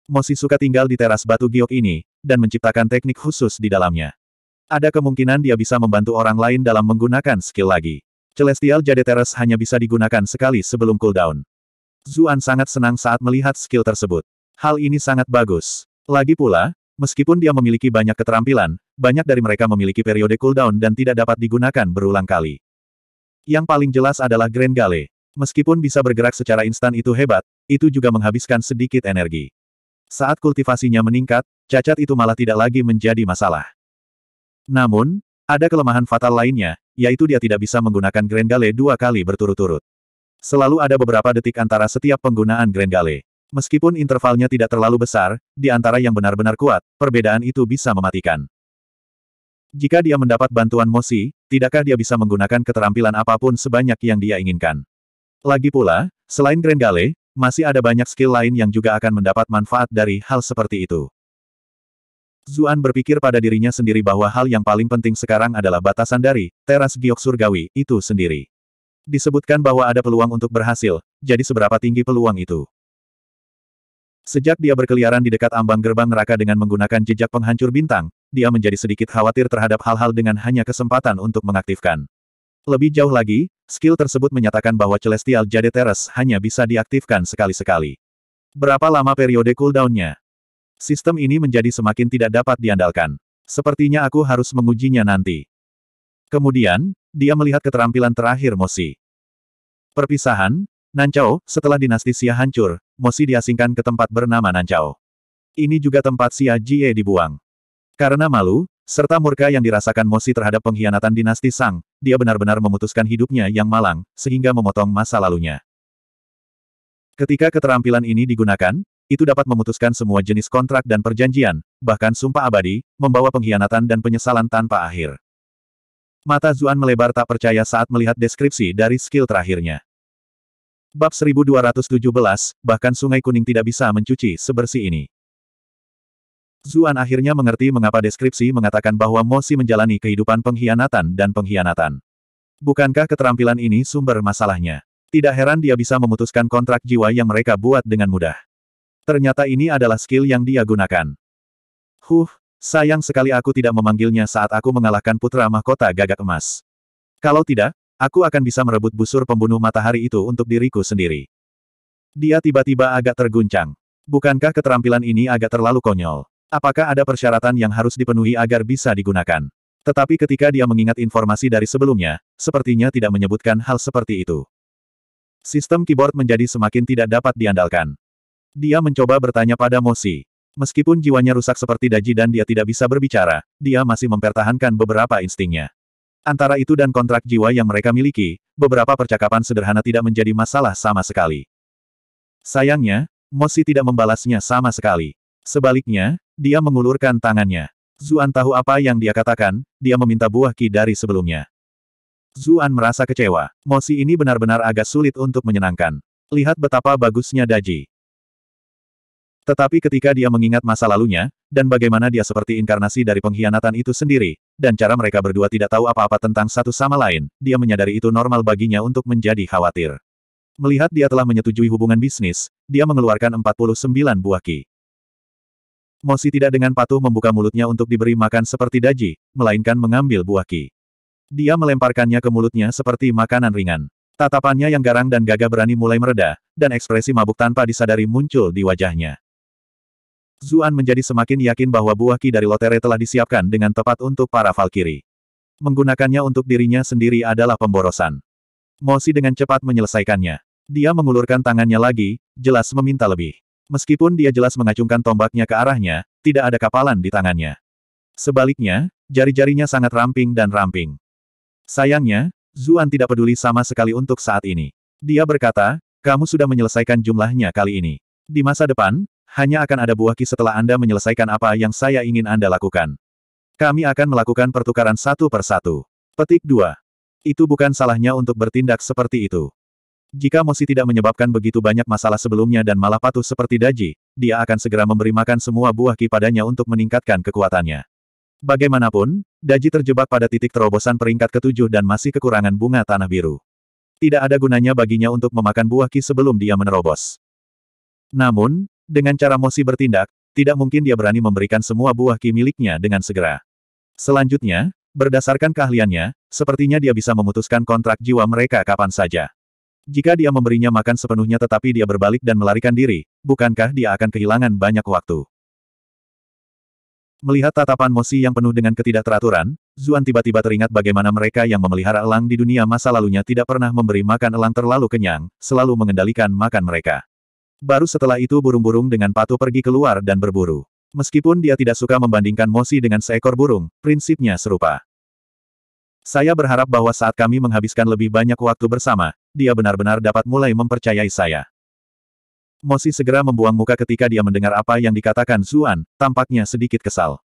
Mosi suka tinggal di teras batu giok ini, dan menciptakan teknik khusus di dalamnya. Ada kemungkinan dia bisa membantu orang lain dalam menggunakan skill lagi. Celestial Jade Terrace hanya bisa digunakan sekali sebelum cooldown. Zuan sangat senang saat melihat skill tersebut. Hal ini sangat bagus. Lagi pula, meskipun dia memiliki banyak keterampilan, banyak dari mereka memiliki periode cooldown dan tidak dapat digunakan berulang kali. Yang paling jelas adalah Grand Gale. Meskipun bisa bergerak secara instan itu hebat, itu juga menghabiskan sedikit energi. Saat kultivasinya meningkat, cacat itu malah tidak lagi menjadi masalah. Namun, ada kelemahan fatal lainnya, yaitu dia tidak bisa menggunakan Gale dua kali berturut-turut. Selalu ada beberapa detik antara setiap penggunaan Gale. Meskipun intervalnya tidak terlalu besar, di antara yang benar-benar kuat, perbedaan itu bisa mematikan. Jika dia mendapat bantuan Mosi, tidakkah dia bisa menggunakan keterampilan apapun sebanyak yang dia inginkan? Lagi pula, selain Gale, masih ada banyak skill lain yang juga akan mendapat manfaat dari hal seperti itu. Zuan berpikir pada dirinya sendiri bahwa hal yang paling penting sekarang adalah batasan dari teras giok surgawi itu sendiri. Disebutkan bahwa ada peluang untuk berhasil, jadi seberapa tinggi peluang itu. Sejak dia berkeliaran di dekat ambang gerbang neraka dengan menggunakan jejak penghancur bintang, dia menjadi sedikit khawatir terhadap hal-hal dengan hanya kesempatan untuk mengaktifkan. Lebih jauh lagi, skill tersebut menyatakan bahwa Celestial Jade Terrace hanya bisa diaktifkan sekali-sekali. Berapa lama periode cooldownnya? Sistem ini menjadi semakin tidak dapat diandalkan. Sepertinya aku harus mengujinya nanti. Kemudian, dia melihat keterampilan terakhir Mosi. Perpisahan, Nancao, setelah dinasti Xia hancur, Mosi diasingkan ke tempat bernama Nancao. Ini juga tempat Xia Jie dibuang. Karena malu, serta murka yang dirasakan Mosi terhadap pengkhianatan dinasti Sang, dia benar-benar memutuskan hidupnya yang malang, sehingga memotong masa lalunya. Ketika keterampilan ini digunakan, itu dapat memutuskan semua jenis kontrak dan perjanjian, bahkan sumpah abadi, membawa pengkhianatan dan penyesalan tanpa akhir. Mata Zuan melebar tak percaya saat melihat deskripsi dari skill terakhirnya. Bab 1217, bahkan sungai kuning tidak bisa mencuci sebersih ini. Zuan akhirnya mengerti mengapa deskripsi mengatakan bahwa Mosi menjalani kehidupan pengkhianatan dan pengkhianatan. Bukankah keterampilan ini sumber masalahnya? Tidak heran dia bisa memutuskan kontrak jiwa yang mereka buat dengan mudah. Ternyata ini adalah skill yang dia gunakan. Huh, sayang sekali aku tidak memanggilnya saat aku mengalahkan putra mahkota gagak emas. Kalau tidak, aku akan bisa merebut busur pembunuh matahari itu untuk diriku sendiri. Dia tiba-tiba agak terguncang. Bukankah keterampilan ini agak terlalu konyol? Apakah ada persyaratan yang harus dipenuhi agar bisa digunakan? Tetapi ketika dia mengingat informasi dari sebelumnya, sepertinya tidak menyebutkan hal seperti itu. Sistem keyboard menjadi semakin tidak dapat diandalkan. Dia mencoba bertanya pada Mosi. Meskipun jiwanya rusak seperti daji dan dia tidak bisa berbicara, dia masih mempertahankan beberapa instingnya. Antara itu dan kontrak jiwa yang mereka miliki, beberapa percakapan sederhana tidak menjadi masalah sama sekali. Sayangnya, Mosi tidak membalasnya sama sekali. Sebaliknya, dia mengulurkan tangannya. Zuan tahu apa yang dia katakan, dia meminta buah ki dari sebelumnya. Zuan merasa kecewa. Mosi ini benar-benar agak sulit untuk menyenangkan. Lihat betapa bagusnya Daji. Tetapi ketika dia mengingat masa lalunya, dan bagaimana dia seperti inkarnasi dari pengkhianatan itu sendiri, dan cara mereka berdua tidak tahu apa-apa tentang satu sama lain, dia menyadari itu normal baginya untuk menjadi khawatir. Melihat dia telah menyetujui hubungan bisnis, dia mengeluarkan 49 buah ki. Mosi tidak dengan patuh membuka mulutnya untuk diberi makan seperti daji, melainkan mengambil buah ki. Dia melemparkannya ke mulutnya seperti makanan ringan. Tatapannya yang garang dan gagah berani mulai mereda, dan ekspresi mabuk tanpa disadari muncul di wajahnya. Zuan menjadi semakin yakin bahwa buah ki dari lotere telah disiapkan dengan tepat untuk para Valkyrie. Menggunakannya untuk dirinya sendiri adalah pemborosan. Mosi dengan cepat menyelesaikannya. Dia mengulurkan tangannya lagi, jelas meminta lebih. Meskipun dia jelas mengacungkan tombaknya ke arahnya, tidak ada kapalan di tangannya. Sebaliknya, jari-jarinya sangat ramping dan ramping. Sayangnya, Zuan tidak peduli sama sekali untuk saat ini. Dia berkata, kamu sudah menyelesaikan jumlahnya kali ini. Di masa depan, hanya akan ada buah ki setelah Anda menyelesaikan apa yang saya ingin Anda lakukan. Kami akan melakukan pertukaran satu persatu. Petik dua. Itu bukan salahnya untuk bertindak seperti itu. Jika Mosi tidak menyebabkan begitu banyak masalah sebelumnya dan malah patuh seperti Daji, dia akan segera memberi makan semua buah ki padanya untuk meningkatkan kekuatannya. Bagaimanapun, Daji terjebak pada titik terobosan peringkat ketujuh dan masih kekurangan bunga tanah biru. Tidak ada gunanya baginya untuk memakan buah ki sebelum dia menerobos. Namun, dengan cara Mosi bertindak, tidak mungkin dia berani memberikan semua buah ki miliknya dengan segera. Selanjutnya, berdasarkan keahliannya, sepertinya dia bisa memutuskan kontrak jiwa mereka kapan saja. Jika dia memberinya makan sepenuhnya tetapi dia berbalik dan melarikan diri, bukankah dia akan kehilangan banyak waktu? Melihat tatapan Mosi yang penuh dengan ketidakteraturan, Zuan tiba-tiba teringat bagaimana mereka yang memelihara elang di dunia masa lalunya tidak pernah memberi makan elang terlalu kenyang, selalu mengendalikan makan mereka. Baru setelah itu burung-burung dengan patuh pergi keluar dan berburu. Meskipun dia tidak suka membandingkan Mosi dengan seekor burung, prinsipnya serupa. Saya berharap bahwa saat kami menghabiskan lebih banyak waktu bersama, dia benar-benar dapat mulai mempercayai saya. Mosi segera membuang muka ketika dia mendengar apa yang dikatakan Zuan, tampaknya sedikit kesal.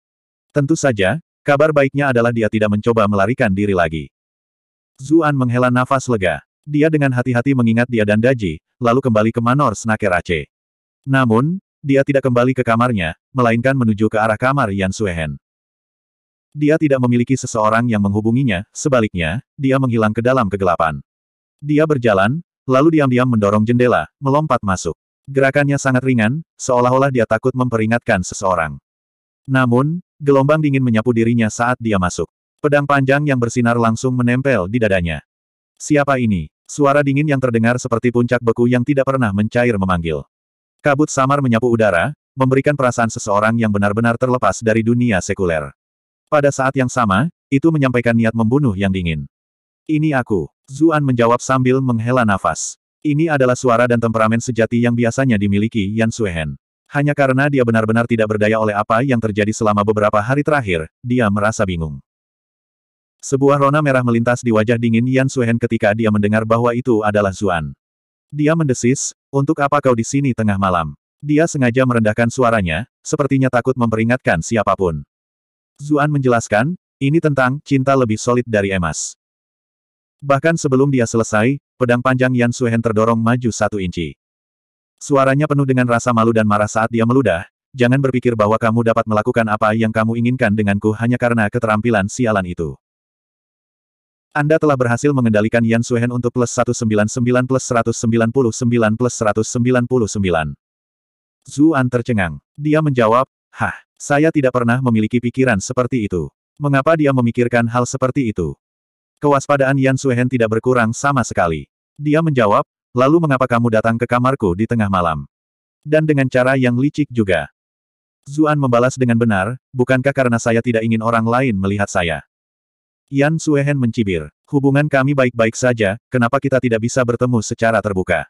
Tentu saja, kabar baiknya adalah dia tidak mencoba melarikan diri lagi. Zuan menghela nafas lega. Dia dengan hati-hati mengingat dia dan Daji, lalu kembali ke Manor Snakerace. Namun, dia tidak kembali ke kamarnya, melainkan menuju ke arah kamar Yan Suehen. Dia tidak memiliki seseorang yang menghubunginya, sebaliknya, dia menghilang ke dalam kegelapan. Dia berjalan, lalu diam-diam mendorong jendela, melompat masuk. Gerakannya sangat ringan, seolah-olah dia takut memperingatkan seseorang. Namun, gelombang dingin menyapu dirinya saat dia masuk. Pedang panjang yang bersinar langsung menempel di dadanya. Siapa ini? Suara dingin yang terdengar seperti puncak beku yang tidak pernah mencair memanggil. Kabut samar menyapu udara, memberikan perasaan seseorang yang benar-benar terlepas dari dunia sekuler. Pada saat yang sama, itu menyampaikan niat membunuh yang dingin. Ini aku. Zuan menjawab sambil menghela nafas. Ini adalah suara dan temperamen sejati yang biasanya dimiliki Yan Suehen. Hanya karena dia benar-benar tidak berdaya oleh apa yang terjadi selama beberapa hari terakhir, dia merasa bingung. Sebuah rona merah melintas di wajah dingin Yan Suehen ketika dia mendengar bahwa itu adalah Zuan. Dia mendesis, untuk apa kau di sini tengah malam? Dia sengaja merendahkan suaranya, sepertinya takut memperingatkan siapapun. Zuan menjelaskan, ini tentang cinta lebih solid dari emas. Bahkan sebelum dia selesai, pedang panjang Yan Suhen terdorong maju satu inci. Suaranya penuh dengan rasa malu dan marah saat dia meludah, jangan berpikir bahwa kamu dapat melakukan apa yang kamu inginkan denganku hanya karena keterampilan sialan itu. Anda telah berhasil mengendalikan Yan Suhen untuk plus 199 plus 199 plus 199. Zuan tercengang. Dia menjawab, Hah, saya tidak pernah memiliki pikiran seperti itu. Mengapa dia memikirkan hal seperti itu? Kewaspadaan Yan Suehen tidak berkurang sama sekali. Dia menjawab, lalu mengapa kamu datang ke kamarku di tengah malam? Dan dengan cara yang licik juga. Zuan membalas dengan benar, bukankah karena saya tidak ingin orang lain melihat saya? Yan Suehen mencibir, hubungan kami baik-baik saja, kenapa kita tidak bisa bertemu secara terbuka?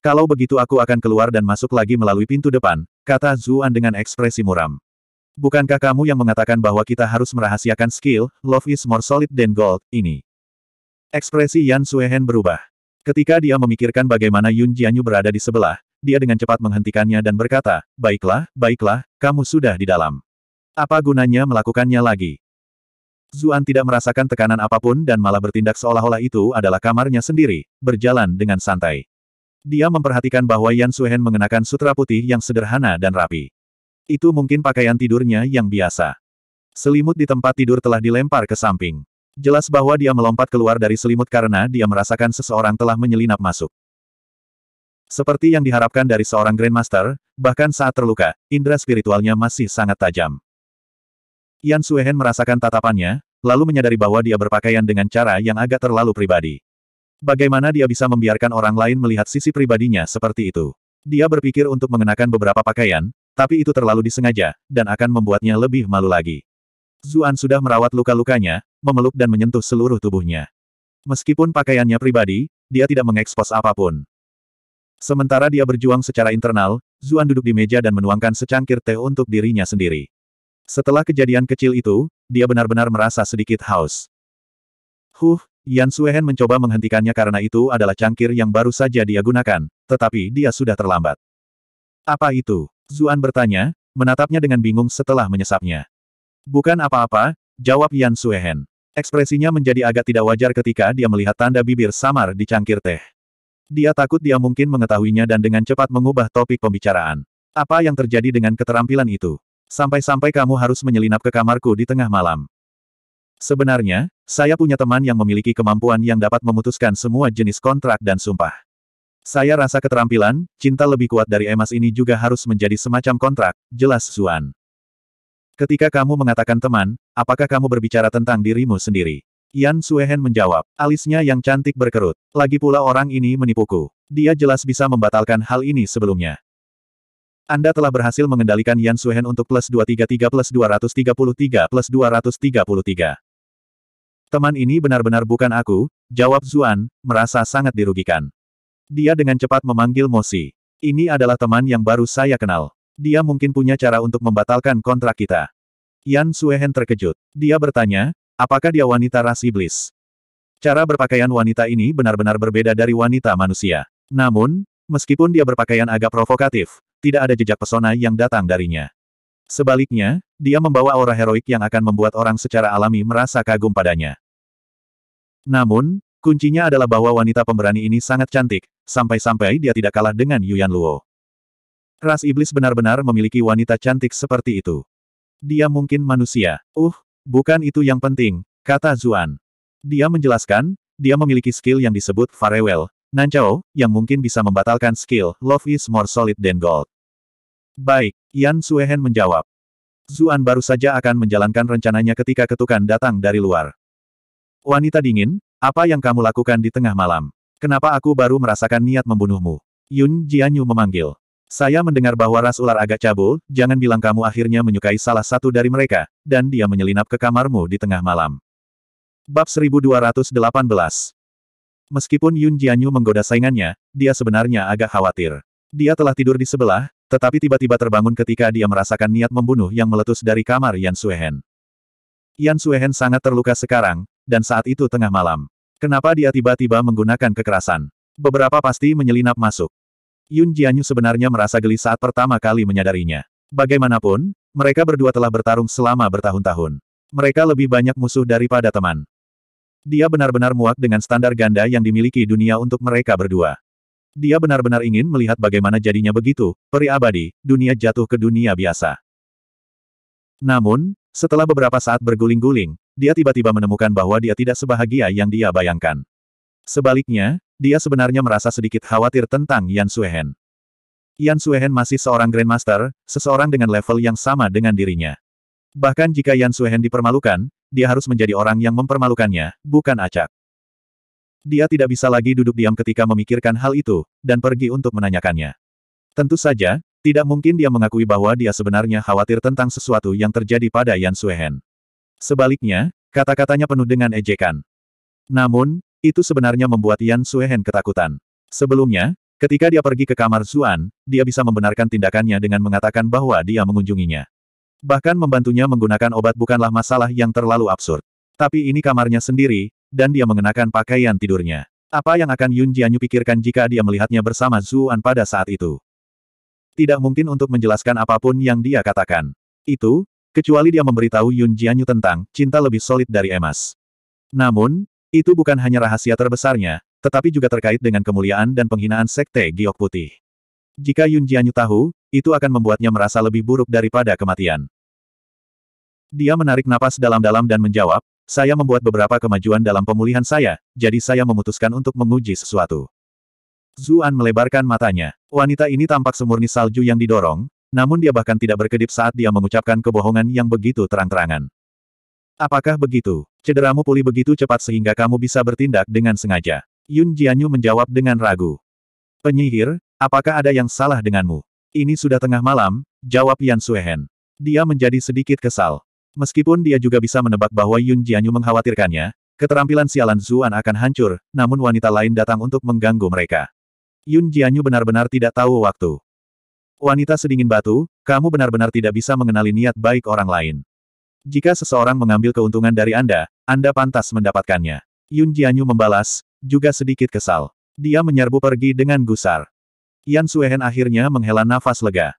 Kalau begitu aku akan keluar dan masuk lagi melalui pintu depan, kata Zuan dengan ekspresi muram. Bukankah kamu yang mengatakan bahwa kita harus merahasiakan skill, love is more solid than gold, ini? Ekspresi Yan Suehen berubah. Ketika dia memikirkan bagaimana Yun Jianyu berada di sebelah, dia dengan cepat menghentikannya dan berkata, Baiklah, baiklah, kamu sudah di dalam. Apa gunanya melakukannya lagi? Zuan tidak merasakan tekanan apapun dan malah bertindak seolah-olah itu adalah kamarnya sendiri, berjalan dengan santai. Dia memperhatikan bahwa Yan Suehen mengenakan sutra putih yang sederhana dan rapi. Itu mungkin pakaian tidurnya yang biasa. Selimut di tempat tidur telah dilempar ke samping. Jelas bahwa dia melompat keluar dari selimut karena dia merasakan seseorang telah menyelinap masuk. Seperti yang diharapkan dari seorang Grandmaster, bahkan saat terluka, indera spiritualnya masih sangat tajam. Yan Suehen merasakan tatapannya, lalu menyadari bahwa dia berpakaian dengan cara yang agak terlalu pribadi. Bagaimana dia bisa membiarkan orang lain melihat sisi pribadinya seperti itu? Dia berpikir untuk mengenakan beberapa pakaian, tapi itu terlalu disengaja, dan akan membuatnya lebih malu lagi. Zuan sudah merawat luka-lukanya, memeluk dan menyentuh seluruh tubuhnya. Meskipun pakaiannya pribadi, dia tidak mengekspos apapun. Sementara dia berjuang secara internal, Zuan duduk di meja dan menuangkan secangkir teh untuk dirinya sendiri. Setelah kejadian kecil itu, dia benar-benar merasa sedikit haus. Huh, Yan Suehen mencoba menghentikannya karena itu adalah cangkir yang baru saja dia gunakan, tetapi dia sudah terlambat. Apa itu? Zuan bertanya, menatapnya dengan bingung setelah menyesapnya. Bukan apa-apa, jawab Yan Suehen. Ekspresinya menjadi agak tidak wajar ketika dia melihat tanda bibir samar di cangkir teh. Dia takut dia mungkin mengetahuinya dan dengan cepat mengubah topik pembicaraan. Apa yang terjadi dengan keterampilan itu? Sampai-sampai kamu harus menyelinap ke kamarku di tengah malam. Sebenarnya, saya punya teman yang memiliki kemampuan yang dapat memutuskan semua jenis kontrak dan sumpah. Saya rasa keterampilan, cinta lebih kuat dari emas ini juga harus menjadi semacam kontrak, jelas Zuan. Ketika kamu mengatakan teman, apakah kamu berbicara tentang dirimu sendiri? Yan Suehen menjawab, alisnya yang cantik berkerut. Lagi pula orang ini menipuku. Dia jelas bisa membatalkan hal ini sebelumnya. Anda telah berhasil mengendalikan Yan Suehen untuk plus 233 plus 233 plus 233. Teman ini benar-benar bukan aku, jawab Zuan, merasa sangat dirugikan. Dia dengan cepat memanggil Mosi. Ini adalah teman yang baru saya kenal. Dia mungkin punya cara untuk membatalkan kontrak kita. Yan Suehen terkejut. Dia bertanya, apakah dia wanita ras iblis? Cara berpakaian wanita ini benar-benar berbeda dari wanita manusia. Namun, meskipun dia berpakaian agak provokatif, tidak ada jejak pesona yang datang darinya. Sebaliknya, dia membawa aura heroik yang akan membuat orang secara alami merasa kagum padanya. Namun, kuncinya adalah bahwa wanita pemberani ini sangat cantik, sampai-sampai dia tidak kalah dengan Yuan Luo. Ras iblis benar-benar memiliki wanita cantik seperti itu. Dia mungkin manusia. Uh, bukan itu yang penting, kata Zuan. Dia menjelaskan, dia memiliki skill yang disebut Farewell, Nanchao, yang mungkin bisa membatalkan skill Love is more solid than gold. Baik, Yan Suehen menjawab. Zuan baru saja akan menjalankan rencananya ketika ketukan datang dari luar. Wanita dingin, apa yang kamu lakukan di tengah malam? Kenapa aku baru merasakan niat membunuhmu? Yun Jianyu memanggil. Saya mendengar bahwa ras ular agak cabul, jangan bilang kamu akhirnya menyukai salah satu dari mereka, dan dia menyelinap ke kamarmu di tengah malam. Bab 1218 Meskipun Yun Jianyu menggoda saingannya, dia sebenarnya agak khawatir. Dia telah tidur di sebelah, tetapi tiba-tiba terbangun ketika dia merasakan niat membunuh yang meletus dari kamar Yan Suehen. Yan Suehen sangat terluka sekarang, dan saat itu tengah malam. Kenapa dia tiba-tiba menggunakan kekerasan? Beberapa pasti menyelinap masuk. Yun Jianyu sebenarnya merasa geli saat pertama kali menyadarinya. Bagaimanapun, mereka berdua telah bertarung selama bertahun-tahun. Mereka lebih banyak musuh daripada teman. Dia benar-benar muak dengan standar ganda yang dimiliki dunia untuk mereka berdua. Dia benar-benar ingin melihat bagaimana jadinya begitu, peri abadi, dunia jatuh ke dunia biasa. Namun, setelah beberapa saat berguling-guling, dia tiba-tiba menemukan bahwa dia tidak sebahagia yang dia bayangkan. Sebaliknya, dia sebenarnya merasa sedikit khawatir tentang Yan Suehen. Yan Suehen masih seorang Grandmaster, seseorang dengan level yang sama dengan dirinya. Bahkan jika Yan Suehen dipermalukan, dia harus menjadi orang yang mempermalukannya, bukan acak. Dia tidak bisa lagi duduk diam ketika memikirkan hal itu, dan pergi untuk menanyakannya. Tentu saja, tidak mungkin dia mengakui bahwa dia sebenarnya khawatir tentang sesuatu yang terjadi pada Yan Suehen. Sebaliknya, kata-katanya penuh dengan ejekan. Namun, itu sebenarnya membuat Yan Suehen ketakutan. Sebelumnya, ketika dia pergi ke kamar Zuan, dia bisa membenarkan tindakannya dengan mengatakan bahwa dia mengunjunginya. Bahkan membantunya menggunakan obat bukanlah masalah yang terlalu absurd. Tapi ini kamarnya sendiri, dan dia mengenakan pakaian tidurnya. Apa yang akan Yun Jianyu pikirkan jika dia melihatnya bersama Zuan pada saat itu? Tidak mungkin untuk menjelaskan apapun yang dia katakan. Itu, kecuali dia memberitahu Yun Jianyu tentang cinta lebih solid dari emas. Namun, itu bukan hanya rahasia terbesarnya, tetapi juga terkait dengan kemuliaan dan penghinaan Sekte Giok Putih. Jika Yun Jianyu tahu, itu akan membuatnya merasa lebih buruk daripada kematian. Dia menarik napas dalam-dalam dan menjawab, saya membuat beberapa kemajuan dalam pemulihan saya, jadi saya memutuskan untuk menguji sesuatu. Zuan melebarkan matanya. Wanita ini tampak semurni salju yang didorong, namun dia bahkan tidak berkedip saat dia mengucapkan kebohongan yang begitu terang-terangan. Apakah begitu? Cederamu pulih begitu cepat sehingga kamu bisa bertindak dengan sengaja. Yun Jianyu menjawab dengan ragu. Penyihir, apakah ada yang salah denganmu? Ini sudah tengah malam, jawab Yan Suehen. Dia menjadi sedikit kesal. Meskipun dia juga bisa menebak bahwa Yun Jianyu mengkhawatirkannya, keterampilan sialan Zuan akan hancur, namun wanita lain datang untuk mengganggu mereka. Yun Jianyu benar-benar tidak tahu waktu. Wanita sedingin batu, kamu benar-benar tidak bisa mengenali niat baik orang lain. Jika seseorang mengambil keuntungan dari Anda, Anda pantas mendapatkannya. Yun Jianyu membalas, juga sedikit kesal. Dia menyerbu pergi dengan gusar. Yan Suehen akhirnya menghela nafas lega.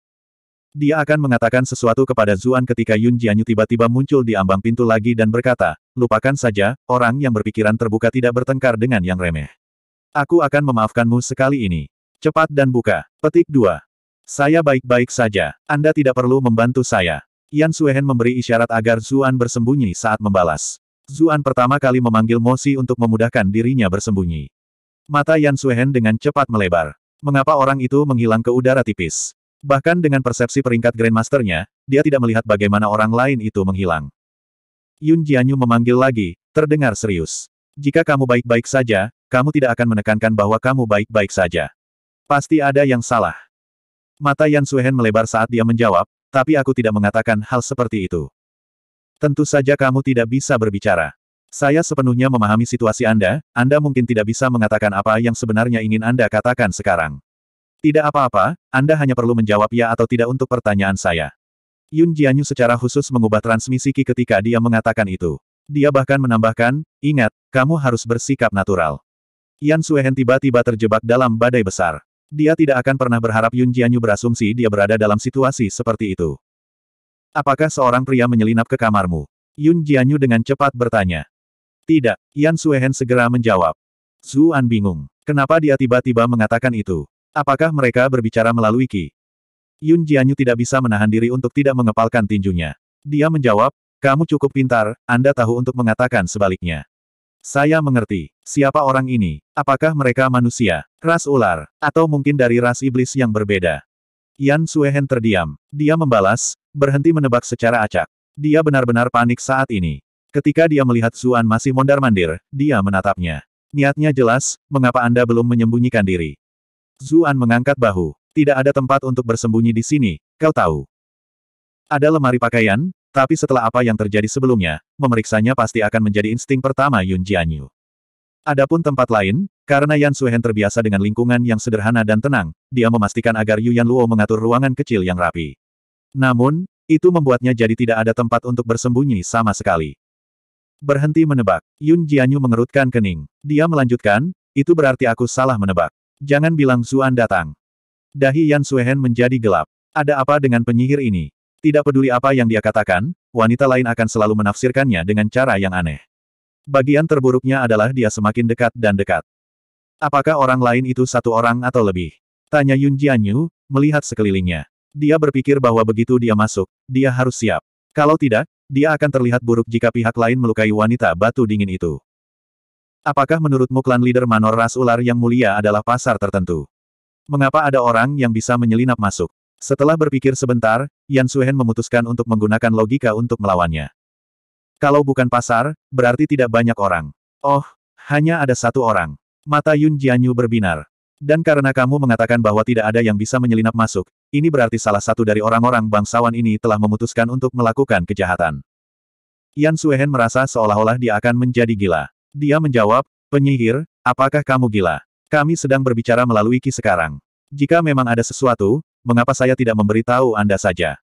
Dia akan mengatakan sesuatu kepada Zuan ketika Yun Jianyu tiba-tiba muncul di ambang pintu lagi dan berkata, lupakan saja, orang yang berpikiran terbuka tidak bertengkar dengan yang remeh. Aku akan memaafkanmu sekali ini. Cepat dan buka. Petik 2. Saya baik-baik saja. Anda tidak perlu membantu saya. Yan Suehen memberi isyarat agar Zuan bersembunyi saat membalas. Zuan pertama kali memanggil Mosi untuk memudahkan dirinya bersembunyi. Mata Yan Suehen dengan cepat melebar. Mengapa orang itu menghilang ke udara tipis? Bahkan dengan persepsi peringkat Grandmasternya, dia tidak melihat bagaimana orang lain itu menghilang. Yun Jianyu memanggil lagi, terdengar serius. Jika kamu baik-baik saja, kamu tidak akan menekankan bahwa kamu baik-baik saja. Pasti ada yang salah. Mata Yan Suehen melebar saat dia menjawab, tapi aku tidak mengatakan hal seperti itu. Tentu saja kamu tidak bisa berbicara. Saya sepenuhnya memahami situasi Anda, Anda mungkin tidak bisa mengatakan apa yang sebenarnya ingin Anda katakan sekarang. Tidak apa-apa, Anda hanya perlu menjawab ya atau tidak untuk pertanyaan saya. Yun Jianyu secara khusus mengubah transmisi Ki ketika dia mengatakan itu. Dia bahkan menambahkan, ingat, kamu harus bersikap natural. Yan Suehen tiba-tiba terjebak dalam badai besar. Dia tidak akan pernah berharap Yun Jianyu berasumsi dia berada dalam situasi seperti itu. Apakah seorang pria menyelinap ke kamarmu? Yun Jianyu dengan cepat bertanya. Tidak, Yan Suehen segera menjawab. Zuan bingung. Kenapa dia tiba-tiba mengatakan itu? Apakah mereka berbicara melalui Qi? Yun Jianyu tidak bisa menahan diri untuk tidak mengepalkan tinjunya. Dia menjawab, kamu cukup pintar, Anda tahu untuk mengatakan sebaliknya. Saya mengerti. Siapa orang ini? Apakah mereka manusia, ras ular, atau mungkin dari ras iblis yang berbeda? Yan Suehen terdiam. Dia membalas, berhenti menebak secara acak. Dia benar-benar panik saat ini. Ketika dia melihat Zuan masih mondar-mandir, dia menatapnya. Niatnya jelas, mengapa Anda belum menyembunyikan diri? Zuan mengangkat bahu. Tidak ada tempat untuk bersembunyi di sini, kau tahu. Ada lemari pakaian, tapi setelah apa yang terjadi sebelumnya, memeriksanya pasti akan menjadi insting pertama Yun Jianyu. Adapun tempat lain, karena Yan Suhen terbiasa dengan lingkungan yang sederhana dan tenang, dia memastikan agar Yuan Luo mengatur ruangan kecil yang rapi. Namun, itu membuatnya jadi tidak ada tempat untuk bersembunyi sama sekali. Berhenti menebak, Yun Jianyu mengerutkan kening. Dia melanjutkan, itu berarti aku salah menebak. Jangan bilang Zuan datang. Dahi Yan Suhen menjadi gelap. Ada apa dengan penyihir ini? Tidak peduli apa yang dia katakan, wanita lain akan selalu menafsirkannya dengan cara yang aneh. Bagian terburuknya adalah dia semakin dekat dan dekat. Apakah orang lain itu satu orang atau lebih? Tanya Yun Jianyu, melihat sekelilingnya. Dia berpikir bahwa begitu dia masuk, dia harus siap. Kalau tidak, dia akan terlihat buruk jika pihak lain melukai wanita batu dingin itu. Apakah menurutmu klan leader Manor Ras Ular yang mulia adalah pasar tertentu? Mengapa ada orang yang bisa menyelinap masuk? Setelah berpikir sebentar, Yan Suhen memutuskan untuk menggunakan logika untuk melawannya. Kalau bukan pasar, berarti tidak banyak orang. Oh, hanya ada satu orang. Mata Yun Jianyu berbinar. Dan karena kamu mengatakan bahwa tidak ada yang bisa menyelinap masuk, ini berarti salah satu dari orang-orang bangsawan ini telah memutuskan untuk melakukan kejahatan. Yan Suhen merasa seolah-olah dia akan menjadi gila. Dia menjawab, penyihir, apakah kamu gila? Kami sedang berbicara melalui Ki sekarang. Jika memang ada sesuatu, Mengapa saya tidak memberitahu Anda saja?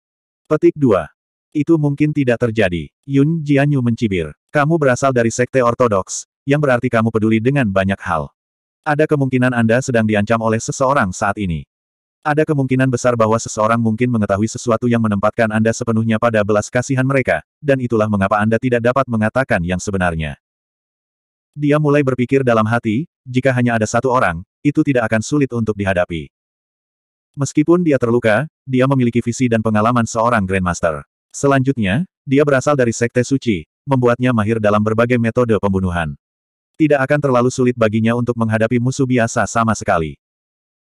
Petik 2. Itu mungkin tidak terjadi. Yun Jianyu mencibir. Kamu berasal dari sekte ortodoks, yang berarti kamu peduli dengan banyak hal. Ada kemungkinan Anda sedang diancam oleh seseorang saat ini. Ada kemungkinan besar bahwa seseorang mungkin mengetahui sesuatu yang menempatkan Anda sepenuhnya pada belas kasihan mereka, dan itulah mengapa Anda tidak dapat mengatakan yang sebenarnya. Dia mulai berpikir dalam hati, jika hanya ada satu orang, itu tidak akan sulit untuk dihadapi. Meskipun dia terluka, dia memiliki visi dan pengalaman seorang Grandmaster. Selanjutnya, dia berasal dari Sekte Suci, membuatnya mahir dalam berbagai metode pembunuhan. Tidak akan terlalu sulit baginya untuk menghadapi musuh biasa sama sekali.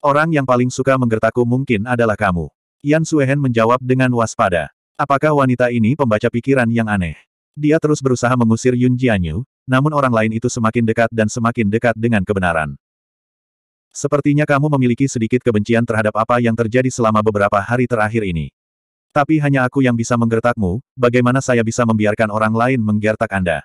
Orang yang paling suka menggertaku mungkin adalah kamu. Yan Suehen menjawab dengan waspada. Apakah wanita ini pembaca pikiran yang aneh? Dia terus berusaha mengusir Yun Jianyu, namun orang lain itu semakin dekat dan semakin dekat dengan kebenaran. Sepertinya kamu memiliki sedikit kebencian terhadap apa yang terjadi selama beberapa hari terakhir ini. Tapi hanya aku yang bisa menggertakmu, bagaimana saya bisa membiarkan orang lain menggertak Anda?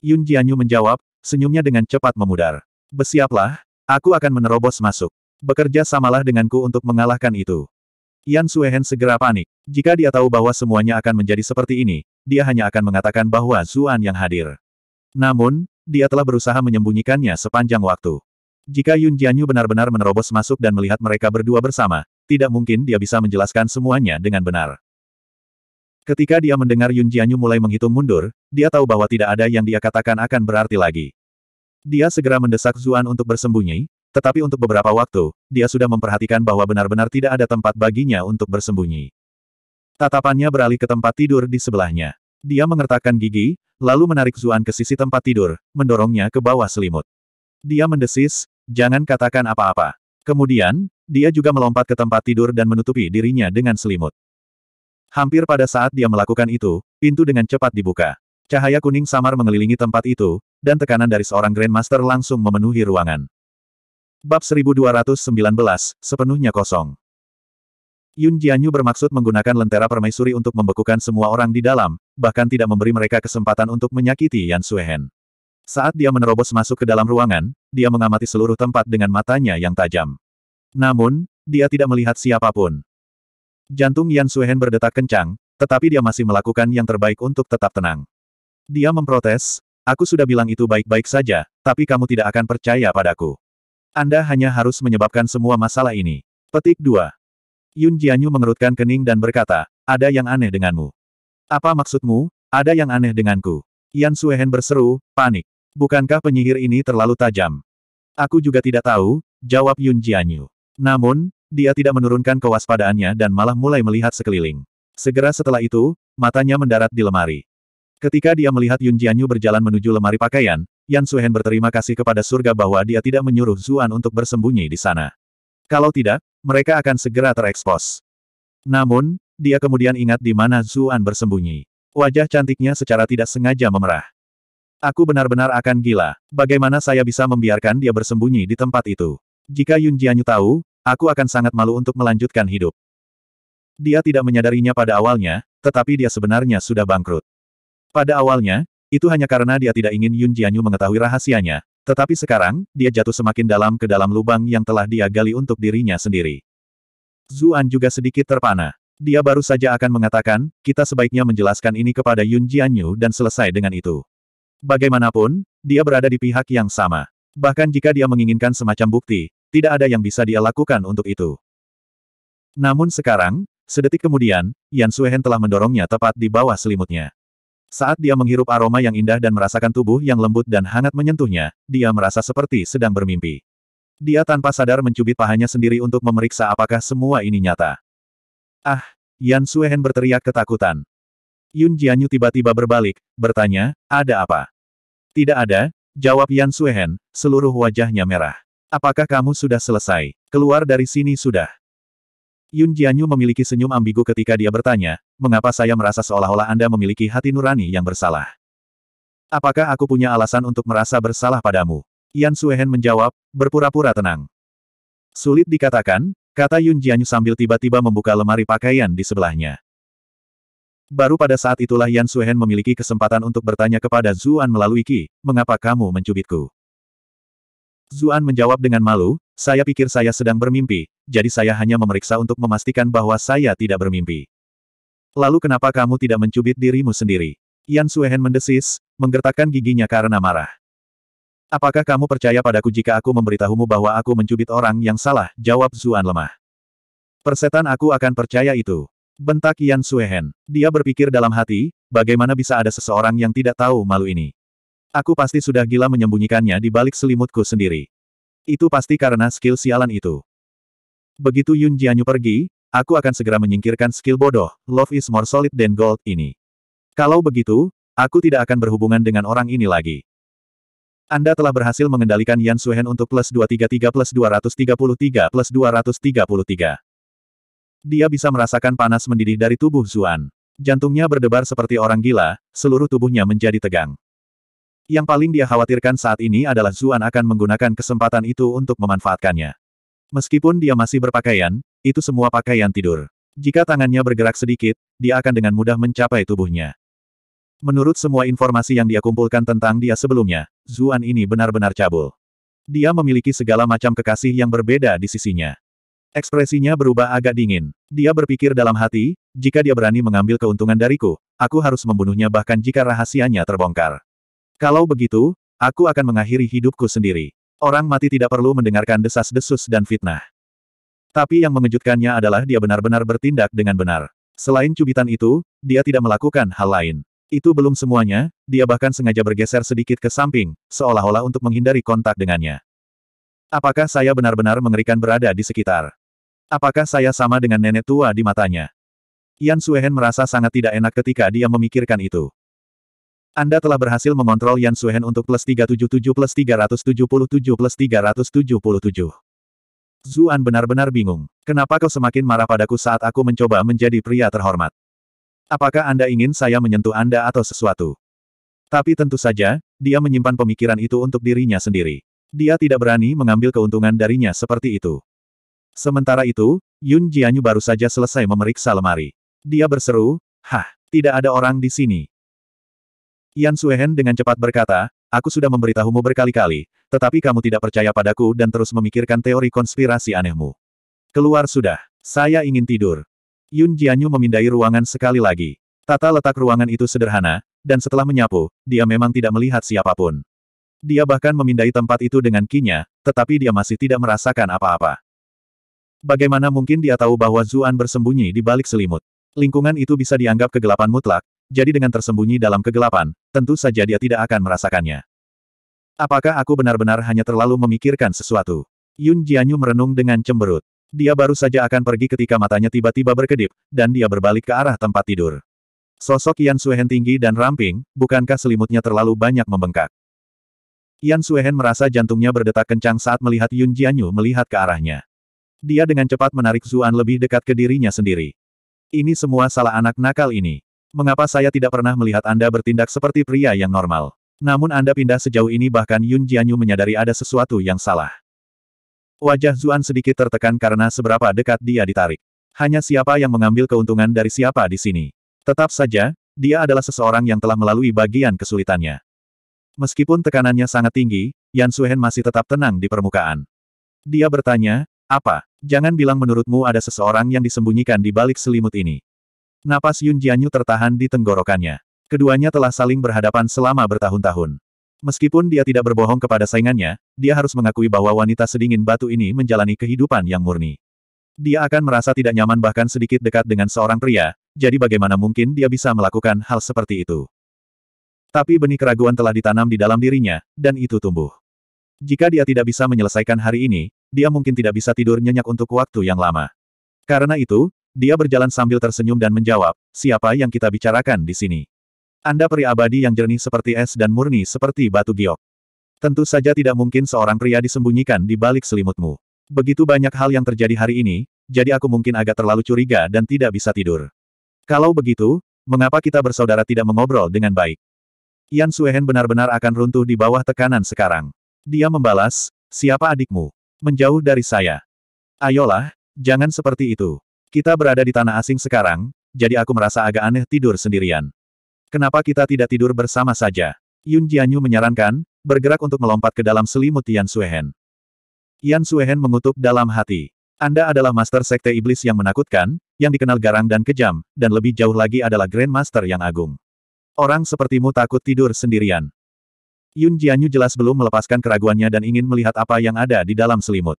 Yun Jianyu menjawab, senyumnya dengan cepat memudar. Besiaplah, aku akan menerobos masuk. Bekerja samalah denganku untuk mengalahkan itu. Yan Suehen segera panik. Jika dia tahu bahwa semuanya akan menjadi seperti ini, dia hanya akan mengatakan bahwa Zuan yang hadir. Namun, dia telah berusaha menyembunyikannya sepanjang waktu. Jika Yun Jianyu benar-benar menerobos masuk dan melihat mereka berdua bersama, tidak mungkin dia bisa menjelaskan semuanya dengan benar. Ketika dia mendengar Yun Jianyu mulai menghitung mundur, dia tahu bahwa tidak ada yang dia katakan akan berarti lagi. Dia segera mendesak Zuan untuk bersembunyi, tetapi untuk beberapa waktu, dia sudah memperhatikan bahwa benar-benar tidak ada tempat baginya untuk bersembunyi. Tatapannya beralih ke tempat tidur di sebelahnya. Dia mengertakkan gigi, lalu menarik Zuan ke sisi tempat tidur, mendorongnya ke bawah selimut. Dia mendesis, Jangan katakan apa-apa. Kemudian, dia juga melompat ke tempat tidur dan menutupi dirinya dengan selimut. Hampir pada saat dia melakukan itu, pintu dengan cepat dibuka. Cahaya kuning samar mengelilingi tempat itu, dan tekanan dari seorang Grandmaster langsung memenuhi ruangan. Bab 1219, sepenuhnya kosong. Yun Jianyu bermaksud menggunakan lentera permaisuri untuk membekukan semua orang di dalam, bahkan tidak memberi mereka kesempatan untuk menyakiti Yan Suehen. Saat dia menerobos masuk ke dalam ruangan, dia mengamati seluruh tempat dengan matanya yang tajam. Namun, dia tidak melihat siapapun. Jantung Yan Suhen berdetak kencang, tetapi dia masih melakukan yang terbaik untuk tetap tenang. Dia memprotes, aku sudah bilang itu baik-baik saja, tapi kamu tidak akan percaya padaku. Anda hanya harus menyebabkan semua masalah ini. Petik 2. Yun Jianyu mengerutkan kening dan berkata, ada yang aneh denganmu. Apa maksudmu, ada yang aneh denganku? Yan Suhen berseru, panik. Bukankah penyihir ini terlalu tajam? Aku juga tidak tahu, jawab Yun Jianyu. Namun, dia tidak menurunkan kewaspadaannya dan malah mulai melihat sekeliling. Segera setelah itu, matanya mendarat di lemari. Ketika dia melihat Yun Jianyu berjalan menuju lemari pakaian, Yan Suhen berterima kasih kepada surga bahwa dia tidak menyuruh Zuan untuk bersembunyi di sana. Kalau tidak, mereka akan segera terekspos. Namun, dia kemudian ingat di mana Zuan bersembunyi. Wajah cantiknya secara tidak sengaja memerah. Aku benar-benar akan gila. Bagaimana saya bisa membiarkan dia bersembunyi di tempat itu? Jika Yun Jianyu tahu, aku akan sangat malu untuk melanjutkan hidup. Dia tidak menyadarinya pada awalnya, tetapi dia sebenarnya sudah bangkrut. Pada awalnya, itu hanya karena dia tidak ingin Yun Jianyu mengetahui rahasianya, tetapi sekarang, dia jatuh semakin dalam ke dalam lubang yang telah dia gali untuk dirinya sendiri. Zuan juga sedikit terpana. Dia baru saja akan mengatakan, kita sebaiknya menjelaskan ini kepada Yun Jianyu dan selesai dengan itu. Bagaimanapun, dia berada di pihak yang sama. Bahkan jika dia menginginkan semacam bukti, tidak ada yang bisa dia lakukan untuk itu. Namun sekarang, sedetik kemudian, Yan Suehen telah mendorongnya tepat di bawah selimutnya. Saat dia menghirup aroma yang indah dan merasakan tubuh yang lembut dan hangat menyentuhnya, dia merasa seperti sedang bermimpi. Dia tanpa sadar mencubit pahanya sendiri untuk memeriksa apakah semua ini nyata. Ah, Yan Suehen berteriak ketakutan. Yun Jianyu tiba-tiba berbalik, bertanya, ada apa? Tidak ada, jawab Yan Suehen, seluruh wajahnya merah. Apakah kamu sudah selesai? Keluar dari sini sudah. Yun Jianyu memiliki senyum ambigu ketika dia bertanya, mengapa saya merasa seolah-olah Anda memiliki hati nurani yang bersalah? Apakah aku punya alasan untuk merasa bersalah padamu? Yan Suehen menjawab, berpura-pura tenang. Sulit dikatakan, kata Yun Jianyu sambil tiba-tiba membuka lemari pakaian di sebelahnya. Baru pada saat itulah Yan Suhen memiliki kesempatan untuk bertanya kepada Zuan melalui Qi, mengapa kamu mencubitku? Zuan menjawab dengan malu, saya pikir saya sedang bermimpi, jadi saya hanya memeriksa untuk memastikan bahwa saya tidak bermimpi. Lalu kenapa kamu tidak mencubit dirimu sendiri? Yan Suhen mendesis, menggertakkan giginya karena marah. Apakah kamu percaya padaku jika aku memberitahumu bahwa aku mencubit orang yang salah? Jawab Zuan lemah. Persetan aku akan percaya itu. Bentak Yan Suehen. Dia berpikir dalam hati, bagaimana bisa ada seseorang yang tidak tahu malu ini. Aku pasti sudah gila menyembunyikannya di balik selimutku sendiri. Itu pasti karena skill sialan itu. Begitu Yun Jianyu pergi, aku akan segera menyingkirkan skill bodoh, Love is more solid than gold ini. Kalau begitu, aku tidak akan berhubungan dengan orang ini lagi. Anda telah berhasil mengendalikan Yan Suhen untuk plus 233 plus 233 plus 233. Dia bisa merasakan panas mendidih dari tubuh Zuan. Jantungnya berdebar seperti orang gila, seluruh tubuhnya menjadi tegang. Yang paling dia khawatirkan saat ini adalah Zuan akan menggunakan kesempatan itu untuk memanfaatkannya. Meskipun dia masih berpakaian, itu semua pakaian tidur. Jika tangannya bergerak sedikit, dia akan dengan mudah mencapai tubuhnya. Menurut semua informasi yang dia kumpulkan tentang dia sebelumnya, Zuan ini benar-benar cabul. Dia memiliki segala macam kekasih yang berbeda di sisinya. Ekspresinya berubah agak dingin. Dia berpikir dalam hati, jika dia berani mengambil keuntungan dariku, aku harus membunuhnya bahkan jika rahasianya terbongkar. Kalau begitu, aku akan mengakhiri hidupku sendiri. Orang mati tidak perlu mendengarkan desas-desus dan fitnah. Tapi yang mengejutkannya adalah dia benar-benar bertindak dengan benar. Selain cubitan itu, dia tidak melakukan hal lain. Itu belum semuanya, dia bahkan sengaja bergeser sedikit ke samping, seolah-olah untuk menghindari kontak dengannya. Apakah saya benar-benar mengerikan berada di sekitar? Apakah saya sama dengan nenek tua di matanya? Yan Suehen merasa sangat tidak enak ketika dia memikirkan itu. Anda telah berhasil mengontrol Yan Suehen untuk plus 377 plus 377 plus 377. Zuan benar-benar bingung. Kenapa kau semakin marah padaku saat aku mencoba menjadi pria terhormat? Apakah Anda ingin saya menyentuh Anda atau sesuatu? Tapi tentu saja, dia menyimpan pemikiran itu untuk dirinya sendiri. Dia tidak berani mengambil keuntungan darinya seperti itu. Sementara itu, Yun Jianyu baru saja selesai memeriksa lemari. Dia berseru, Hah, tidak ada orang di sini. Yan Suehen dengan cepat berkata, Aku sudah memberitahumu berkali-kali, tetapi kamu tidak percaya padaku dan terus memikirkan teori konspirasi anehmu. Keluar sudah, saya ingin tidur. Yun Jianyu memindai ruangan sekali lagi. Tata letak ruangan itu sederhana, dan setelah menyapu, dia memang tidak melihat siapapun. Dia bahkan memindai tempat itu dengan kinya, tetapi dia masih tidak merasakan apa-apa. Bagaimana mungkin dia tahu bahwa Zuan bersembunyi di balik selimut? Lingkungan itu bisa dianggap kegelapan mutlak, jadi dengan tersembunyi dalam kegelapan, tentu saja dia tidak akan merasakannya. Apakah aku benar-benar hanya terlalu memikirkan sesuatu? Yun Jianyu merenung dengan cemberut. Dia baru saja akan pergi ketika matanya tiba-tiba berkedip, dan dia berbalik ke arah tempat tidur. Sosok Yan Suehen tinggi dan ramping, bukankah selimutnya terlalu banyak membengkak? Yan Suehen merasa jantungnya berdetak kencang saat melihat Yun Jianyu melihat ke arahnya. Dia dengan cepat menarik Zuan lebih dekat ke dirinya sendiri. Ini semua salah anak nakal ini. Mengapa saya tidak pernah melihat Anda bertindak seperti pria yang normal? Namun Anda pindah sejauh ini bahkan Yun Jianyu menyadari ada sesuatu yang salah. Wajah Zuan sedikit tertekan karena seberapa dekat dia ditarik. Hanya siapa yang mengambil keuntungan dari siapa di sini. Tetap saja, dia adalah seseorang yang telah melalui bagian kesulitannya. Meskipun tekanannya sangat tinggi, Yan Suhen masih tetap tenang di permukaan. Dia bertanya, apa? Jangan bilang menurutmu ada seseorang yang disembunyikan di balik selimut ini. Napas Yun Jianyu tertahan di tenggorokannya. Keduanya telah saling berhadapan selama bertahun-tahun. Meskipun dia tidak berbohong kepada saingannya, dia harus mengakui bahwa wanita sedingin batu ini menjalani kehidupan yang murni. Dia akan merasa tidak nyaman bahkan sedikit dekat dengan seorang pria, jadi bagaimana mungkin dia bisa melakukan hal seperti itu. Tapi benih keraguan telah ditanam di dalam dirinya, dan itu tumbuh. Jika dia tidak bisa menyelesaikan hari ini, dia mungkin tidak bisa tidur nyenyak untuk waktu yang lama. Karena itu, dia berjalan sambil tersenyum dan menjawab, siapa yang kita bicarakan di sini? Anda pria abadi yang jernih seperti es dan murni seperti batu giok. Tentu saja tidak mungkin seorang pria disembunyikan di balik selimutmu. Begitu banyak hal yang terjadi hari ini, jadi aku mungkin agak terlalu curiga dan tidak bisa tidur. Kalau begitu, mengapa kita bersaudara tidak mengobrol dengan baik? Yan Suehen benar-benar akan runtuh di bawah tekanan sekarang. Dia membalas, siapa adikmu? Menjauh dari saya. Ayolah, jangan seperti itu. Kita berada di tanah asing sekarang, jadi aku merasa agak aneh tidur sendirian. Kenapa kita tidak tidur bersama saja? Yun Jianyu menyarankan, bergerak untuk melompat ke dalam selimut Yan Suehen. Yan Suehen mengutuk dalam hati. Anda adalah Master Sekte Iblis yang menakutkan, yang dikenal garang dan kejam, dan lebih jauh lagi adalah grandmaster yang agung. Orang sepertimu takut tidur sendirian. Yun Jianyu jelas belum melepaskan keraguannya dan ingin melihat apa yang ada di dalam selimut.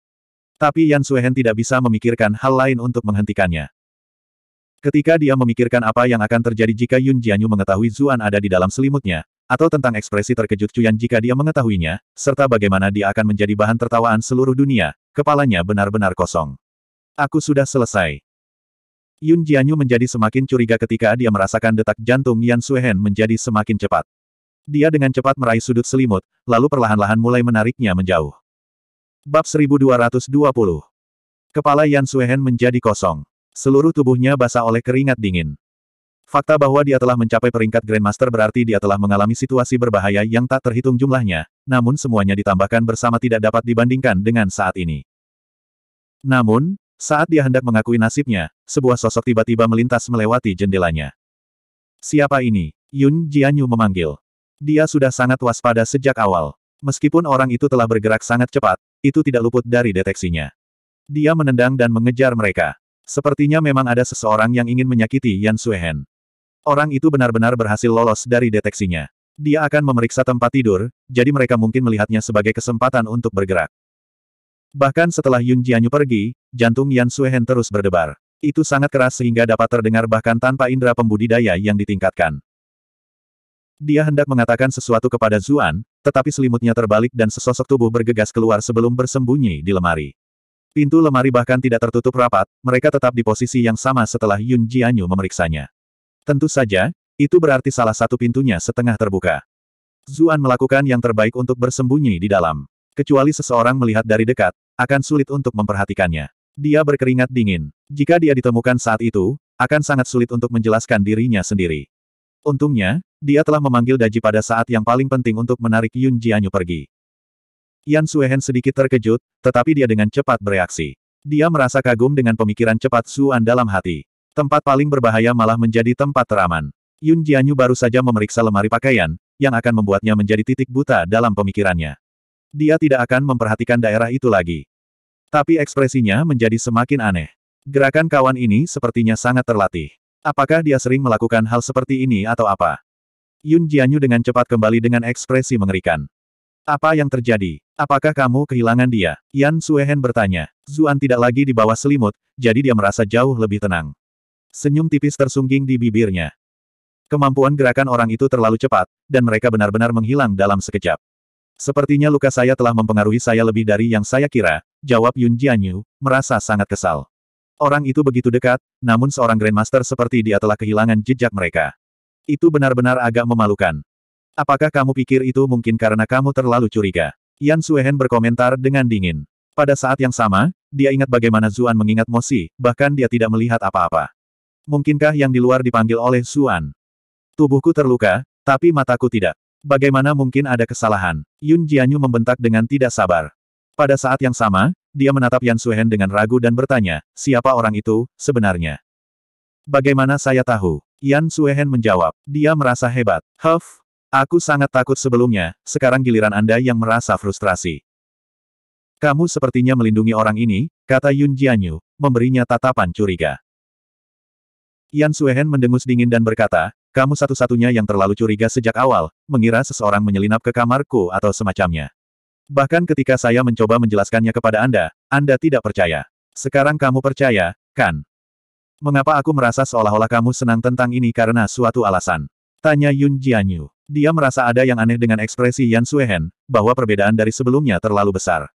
Tapi Yan Suehen tidak bisa memikirkan hal lain untuk menghentikannya. Ketika dia memikirkan apa yang akan terjadi jika Yun Jianyu mengetahui Zuan ada di dalam selimutnya, atau tentang ekspresi terkejut Cuyan jika dia mengetahuinya, serta bagaimana dia akan menjadi bahan tertawaan seluruh dunia, kepalanya benar-benar kosong. Aku sudah selesai. Yun Jianyu menjadi semakin curiga ketika dia merasakan detak jantung Yan Suehen menjadi semakin cepat. Dia dengan cepat meraih sudut selimut, lalu perlahan-lahan mulai menariknya menjauh. Bab 1220 Kepala Yan Suehen menjadi kosong. Seluruh tubuhnya basah oleh keringat dingin. Fakta bahwa dia telah mencapai peringkat Grandmaster berarti dia telah mengalami situasi berbahaya yang tak terhitung jumlahnya, namun semuanya ditambahkan bersama tidak dapat dibandingkan dengan saat ini. Namun, saat dia hendak mengakui nasibnya, sebuah sosok tiba-tiba melintas melewati jendelanya. Siapa ini? Yun Jianyu memanggil. Dia sudah sangat waspada sejak awal. Meskipun orang itu telah bergerak sangat cepat, itu tidak luput dari deteksinya. Dia menendang dan mengejar mereka. Sepertinya memang ada seseorang yang ingin menyakiti Yan Suehen. Orang itu benar-benar berhasil lolos dari deteksinya. Dia akan memeriksa tempat tidur, jadi mereka mungkin melihatnya sebagai kesempatan untuk bergerak. Bahkan setelah Yun Jianyu pergi, jantung Yan Suehen terus berdebar. Itu sangat keras sehingga dapat terdengar bahkan tanpa indera pembudidaya yang ditingkatkan. Dia hendak mengatakan sesuatu kepada Zuan, tetapi selimutnya terbalik dan sesosok tubuh bergegas keluar sebelum bersembunyi di lemari. Pintu lemari bahkan tidak tertutup rapat, mereka tetap di posisi yang sama setelah Yun Jianyu memeriksanya. Tentu saja, itu berarti salah satu pintunya setengah terbuka. Zuan melakukan yang terbaik untuk bersembunyi di dalam. Kecuali seseorang melihat dari dekat, akan sulit untuk memperhatikannya. Dia berkeringat dingin. Jika dia ditemukan saat itu, akan sangat sulit untuk menjelaskan dirinya sendiri. Untungnya, dia telah memanggil Daji pada saat yang paling penting untuk menarik Yun Jianyu pergi. Yan Suehen sedikit terkejut, tetapi dia dengan cepat bereaksi. Dia merasa kagum dengan pemikiran cepat Suan dalam hati. Tempat paling berbahaya malah menjadi tempat teraman. Yun Jianyu baru saja memeriksa lemari pakaian, yang akan membuatnya menjadi titik buta dalam pemikirannya. Dia tidak akan memperhatikan daerah itu lagi. Tapi ekspresinya menjadi semakin aneh. Gerakan kawan ini sepertinya sangat terlatih. Apakah dia sering melakukan hal seperti ini atau apa? Yun Jianyu dengan cepat kembali dengan ekspresi mengerikan. Apa yang terjadi? Apakah kamu kehilangan dia? Yan Suehen bertanya. Zuan tidak lagi di bawah selimut, jadi dia merasa jauh lebih tenang. Senyum tipis tersungging di bibirnya. Kemampuan gerakan orang itu terlalu cepat, dan mereka benar-benar menghilang dalam sekejap. Sepertinya luka saya telah mempengaruhi saya lebih dari yang saya kira, jawab Yun Jianyu, merasa sangat kesal. Orang itu begitu dekat, namun seorang Grandmaster seperti dia telah kehilangan jejak mereka. Itu benar-benar agak memalukan. Apakah kamu pikir itu mungkin karena kamu terlalu curiga? Yan Suehen berkomentar dengan dingin. Pada saat yang sama, dia ingat bagaimana Zuan mengingat Mosi, bahkan dia tidak melihat apa-apa. Mungkinkah yang di luar dipanggil oleh Zuan? Tubuhku terluka, tapi mataku tidak. Bagaimana mungkin ada kesalahan? Yun Jianyu membentak dengan tidak sabar. Pada saat yang sama, dia menatap Yan Suhen dengan ragu dan bertanya, siapa orang itu, sebenarnya? Bagaimana saya tahu? Yan Suehen menjawab. Dia merasa hebat. Huff, aku sangat takut sebelumnya, sekarang giliran Anda yang merasa frustrasi. Kamu sepertinya melindungi orang ini, kata Yun Jianyu, memberinya tatapan curiga. Yan Suehen mendengus dingin dan berkata, kamu satu-satunya yang terlalu curiga sejak awal, mengira seseorang menyelinap ke kamarku atau semacamnya. Bahkan ketika saya mencoba menjelaskannya kepada Anda, Anda tidak percaya. Sekarang kamu percaya, kan? Mengapa aku merasa seolah-olah kamu senang tentang ini karena suatu alasan? Tanya Yun Jianyu. Dia merasa ada yang aneh dengan ekspresi Yan Suehen, bahwa perbedaan dari sebelumnya terlalu besar.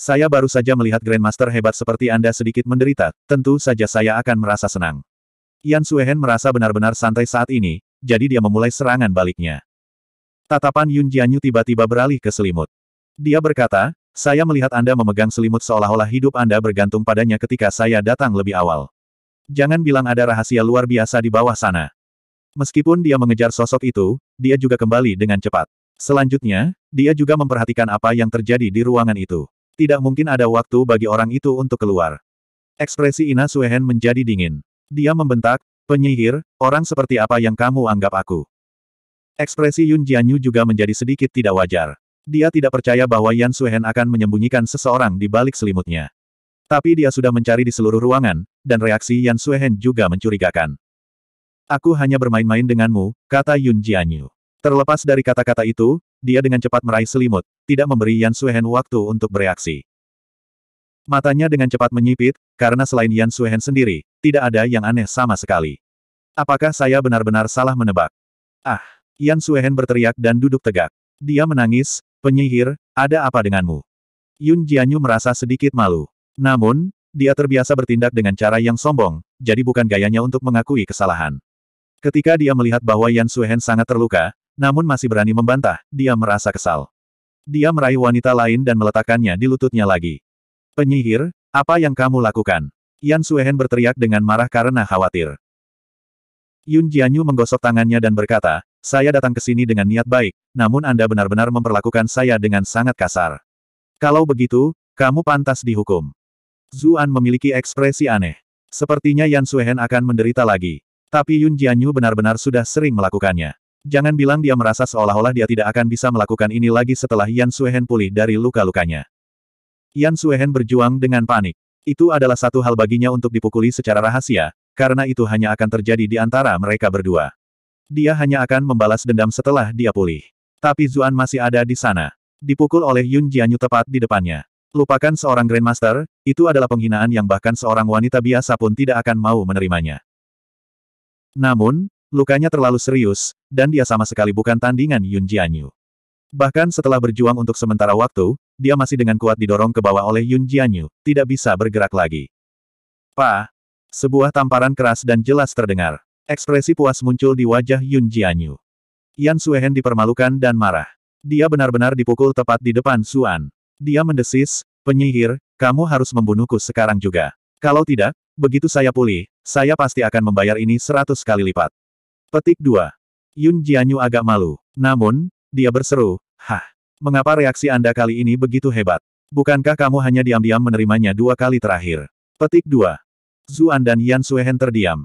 Saya baru saja melihat Grandmaster hebat seperti Anda sedikit menderita, tentu saja saya akan merasa senang. Yan Suehen merasa benar-benar santai saat ini, jadi dia memulai serangan baliknya. Tatapan Yun Jianyu tiba-tiba beralih ke selimut. Dia berkata, saya melihat Anda memegang selimut seolah-olah hidup Anda bergantung padanya ketika saya datang lebih awal. Jangan bilang ada rahasia luar biasa di bawah sana. Meskipun dia mengejar sosok itu, dia juga kembali dengan cepat. Selanjutnya, dia juga memperhatikan apa yang terjadi di ruangan itu. Tidak mungkin ada waktu bagi orang itu untuk keluar. Ekspresi Ina Suehen menjadi dingin. Dia membentak, penyihir, orang seperti apa yang kamu anggap aku. Ekspresi Yun Jianyu juga menjadi sedikit tidak wajar. Dia tidak percaya bahwa Yan Suehen akan menyembunyikan seseorang di balik selimutnya. Tapi dia sudah mencari di seluruh ruangan, dan reaksi Yan Suehen juga mencurigakan. Aku hanya bermain-main denganmu, kata Yun Jianyu. Terlepas dari kata-kata itu, dia dengan cepat meraih selimut, tidak memberi Yan Suehen waktu untuk bereaksi. Matanya dengan cepat menyipit, karena selain Yan Suehen sendiri, tidak ada yang aneh sama sekali. Apakah saya benar-benar salah menebak? Ah, Yan Suehen berteriak dan duduk tegak. Dia menangis, penyihir, ada apa denganmu? Yun Jianyu merasa sedikit malu. Namun, dia terbiasa bertindak dengan cara yang sombong, jadi bukan gayanya untuk mengakui kesalahan. Ketika dia melihat bahwa Yan Suhen sangat terluka, namun masih berani membantah, dia merasa kesal. Dia meraih wanita lain dan meletakkannya di lututnya lagi. Penyihir, apa yang kamu lakukan? Yan Suhen berteriak dengan marah karena khawatir. Yun Jianyu menggosok tangannya dan berkata, saya datang ke sini dengan niat baik, namun Anda benar-benar memperlakukan saya dengan sangat kasar. Kalau begitu, kamu pantas dihukum. Zuan memiliki ekspresi aneh. Sepertinya Yan Suhen akan menderita lagi. Tapi Yun Jianyu benar-benar sudah sering melakukannya. Jangan bilang dia merasa seolah-olah dia tidak akan bisa melakukan ini lagi setelah Yan Suehen pulih dari luka-lukanya. Yan Suehen berjuang dengan panik. Itu adalah satu hal baginya untuk dipukuli secara rahasia, karena itu hanya akan terjadi di antara mereka berdua. Dia hanya akan membalas dendam setelah dia pulih. Tapi Zuan masih ada di sana. Dipukul oleh Yun Jianyu tepat di depannya. Lupakan seorang Grandmaster, itu adalah penghinaan yang bahkan seorang wanita biasa pun tidak akan mau menerimanya. Namun, lukanya terlalu serius, dan dia sama sekali bukan tandingan Yun Jianyu. Bahkan setelah berjuang untuk sementara waktu, dia masih dengan kuat didorong ke bawah oleh Yun Jianyu, tidak bisa bergerak lagi. Pa! Sebuah tamparan keras dan jelas terdengar. Ekspresi puas muncul di wajah Yun Jianyu. Yan Suehen dipermalukan dan marah. Dia benar-benar dipukul tepat di depan Suan. Dia mendesis, penyihir, kamu harus membunuhku sekarang juga. Kalau tidak, begitu saya pulih, saya pasti akan membayar ini seratus kali lipat. Petik 2. Yun Jianyu agak malu. Namun, dia berseru, Hah, mengapa reaksi Anda kali ini begitu hebat? Bukankah kamu hanya diam-diam menerimanya dua kali terakhir? Petik 2. Zuan dan Yan Suehen terdiam.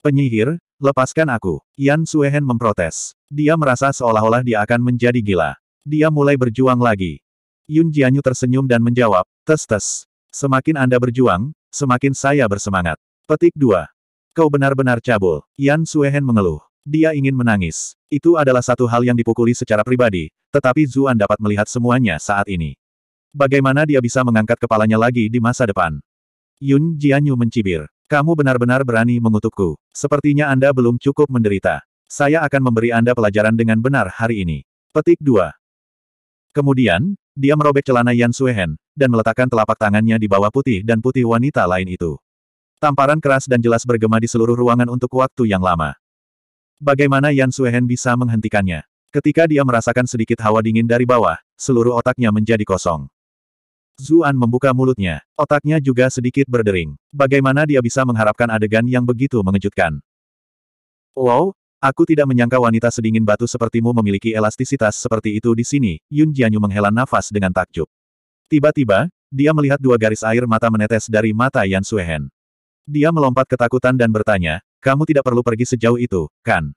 Penyihir, lepaskan aku. Yan Suehen memprotes. Dia merasa seolah-olah dia akan menjadi gila. Dia mulai berjuang lagi. Yun Jianyu tersenyum dan menjawab, tes-tes. Semakin Anda berjuang, semakin saya bersemangat. Petik 2. Kau benar-benar cabul. Yan Suehen mengeluh. Dia ingin menangis. Itu adalah satu hal yang dipukuli secara pribadi, tetapi Zuan dapat melihat semuanya saat ini. Bagaimana dia bisa mengangkat kepalanya lagi di masa depan? Yun Jianyu mencibir. Kamu benar-benar berani mengutukku. Sepertinya Anda belum cukup menderita. Saya akan memberi Anda pelajaran dengan benar hari ini. Petik 2. Kemudian, dia merobek celana Yan Suehen, dan meletakkan telapak tangannya di bawah putih dan putih wanita lain itu. Tamparan keras dan jelas bergema di seluruh ruangan untuk waktu yang lama. Bagaimana Yan Suehen bisa menghentikannya? Ketika dia merasakan sedikit hawa dingin dari bawah, seluruh otaknya menjadi kosong. Zuan membuka mulutnya, otaknya juga sedikit berdering. Bagaimana dia bisa mengharapkan adegan yang begitu mengejutkan? Wow, Aku tidak menyangka wanita sedingin batu sepertimu memiliki elastisitas seperti itu di sini, Yun Jianyu menghela nafas dengan takjub. Tiba-tiba, dia melihat dua garis air mata menetes dari mata Yan Suehen. Dia melompat ketakutan dan bertanya, kamu tidak perlu pergi sejauh itu, kan?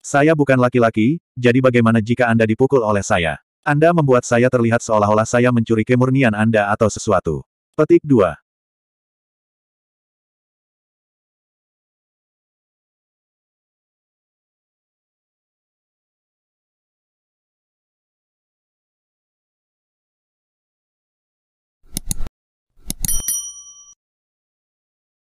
Saya bukan laki-laki, jadi bagaimana jika Anda dipukul oleh saya? Anda membuat saya terlihat seolah-olah saya mencuri kemurnian Anda atau sesuatu. Petik 2.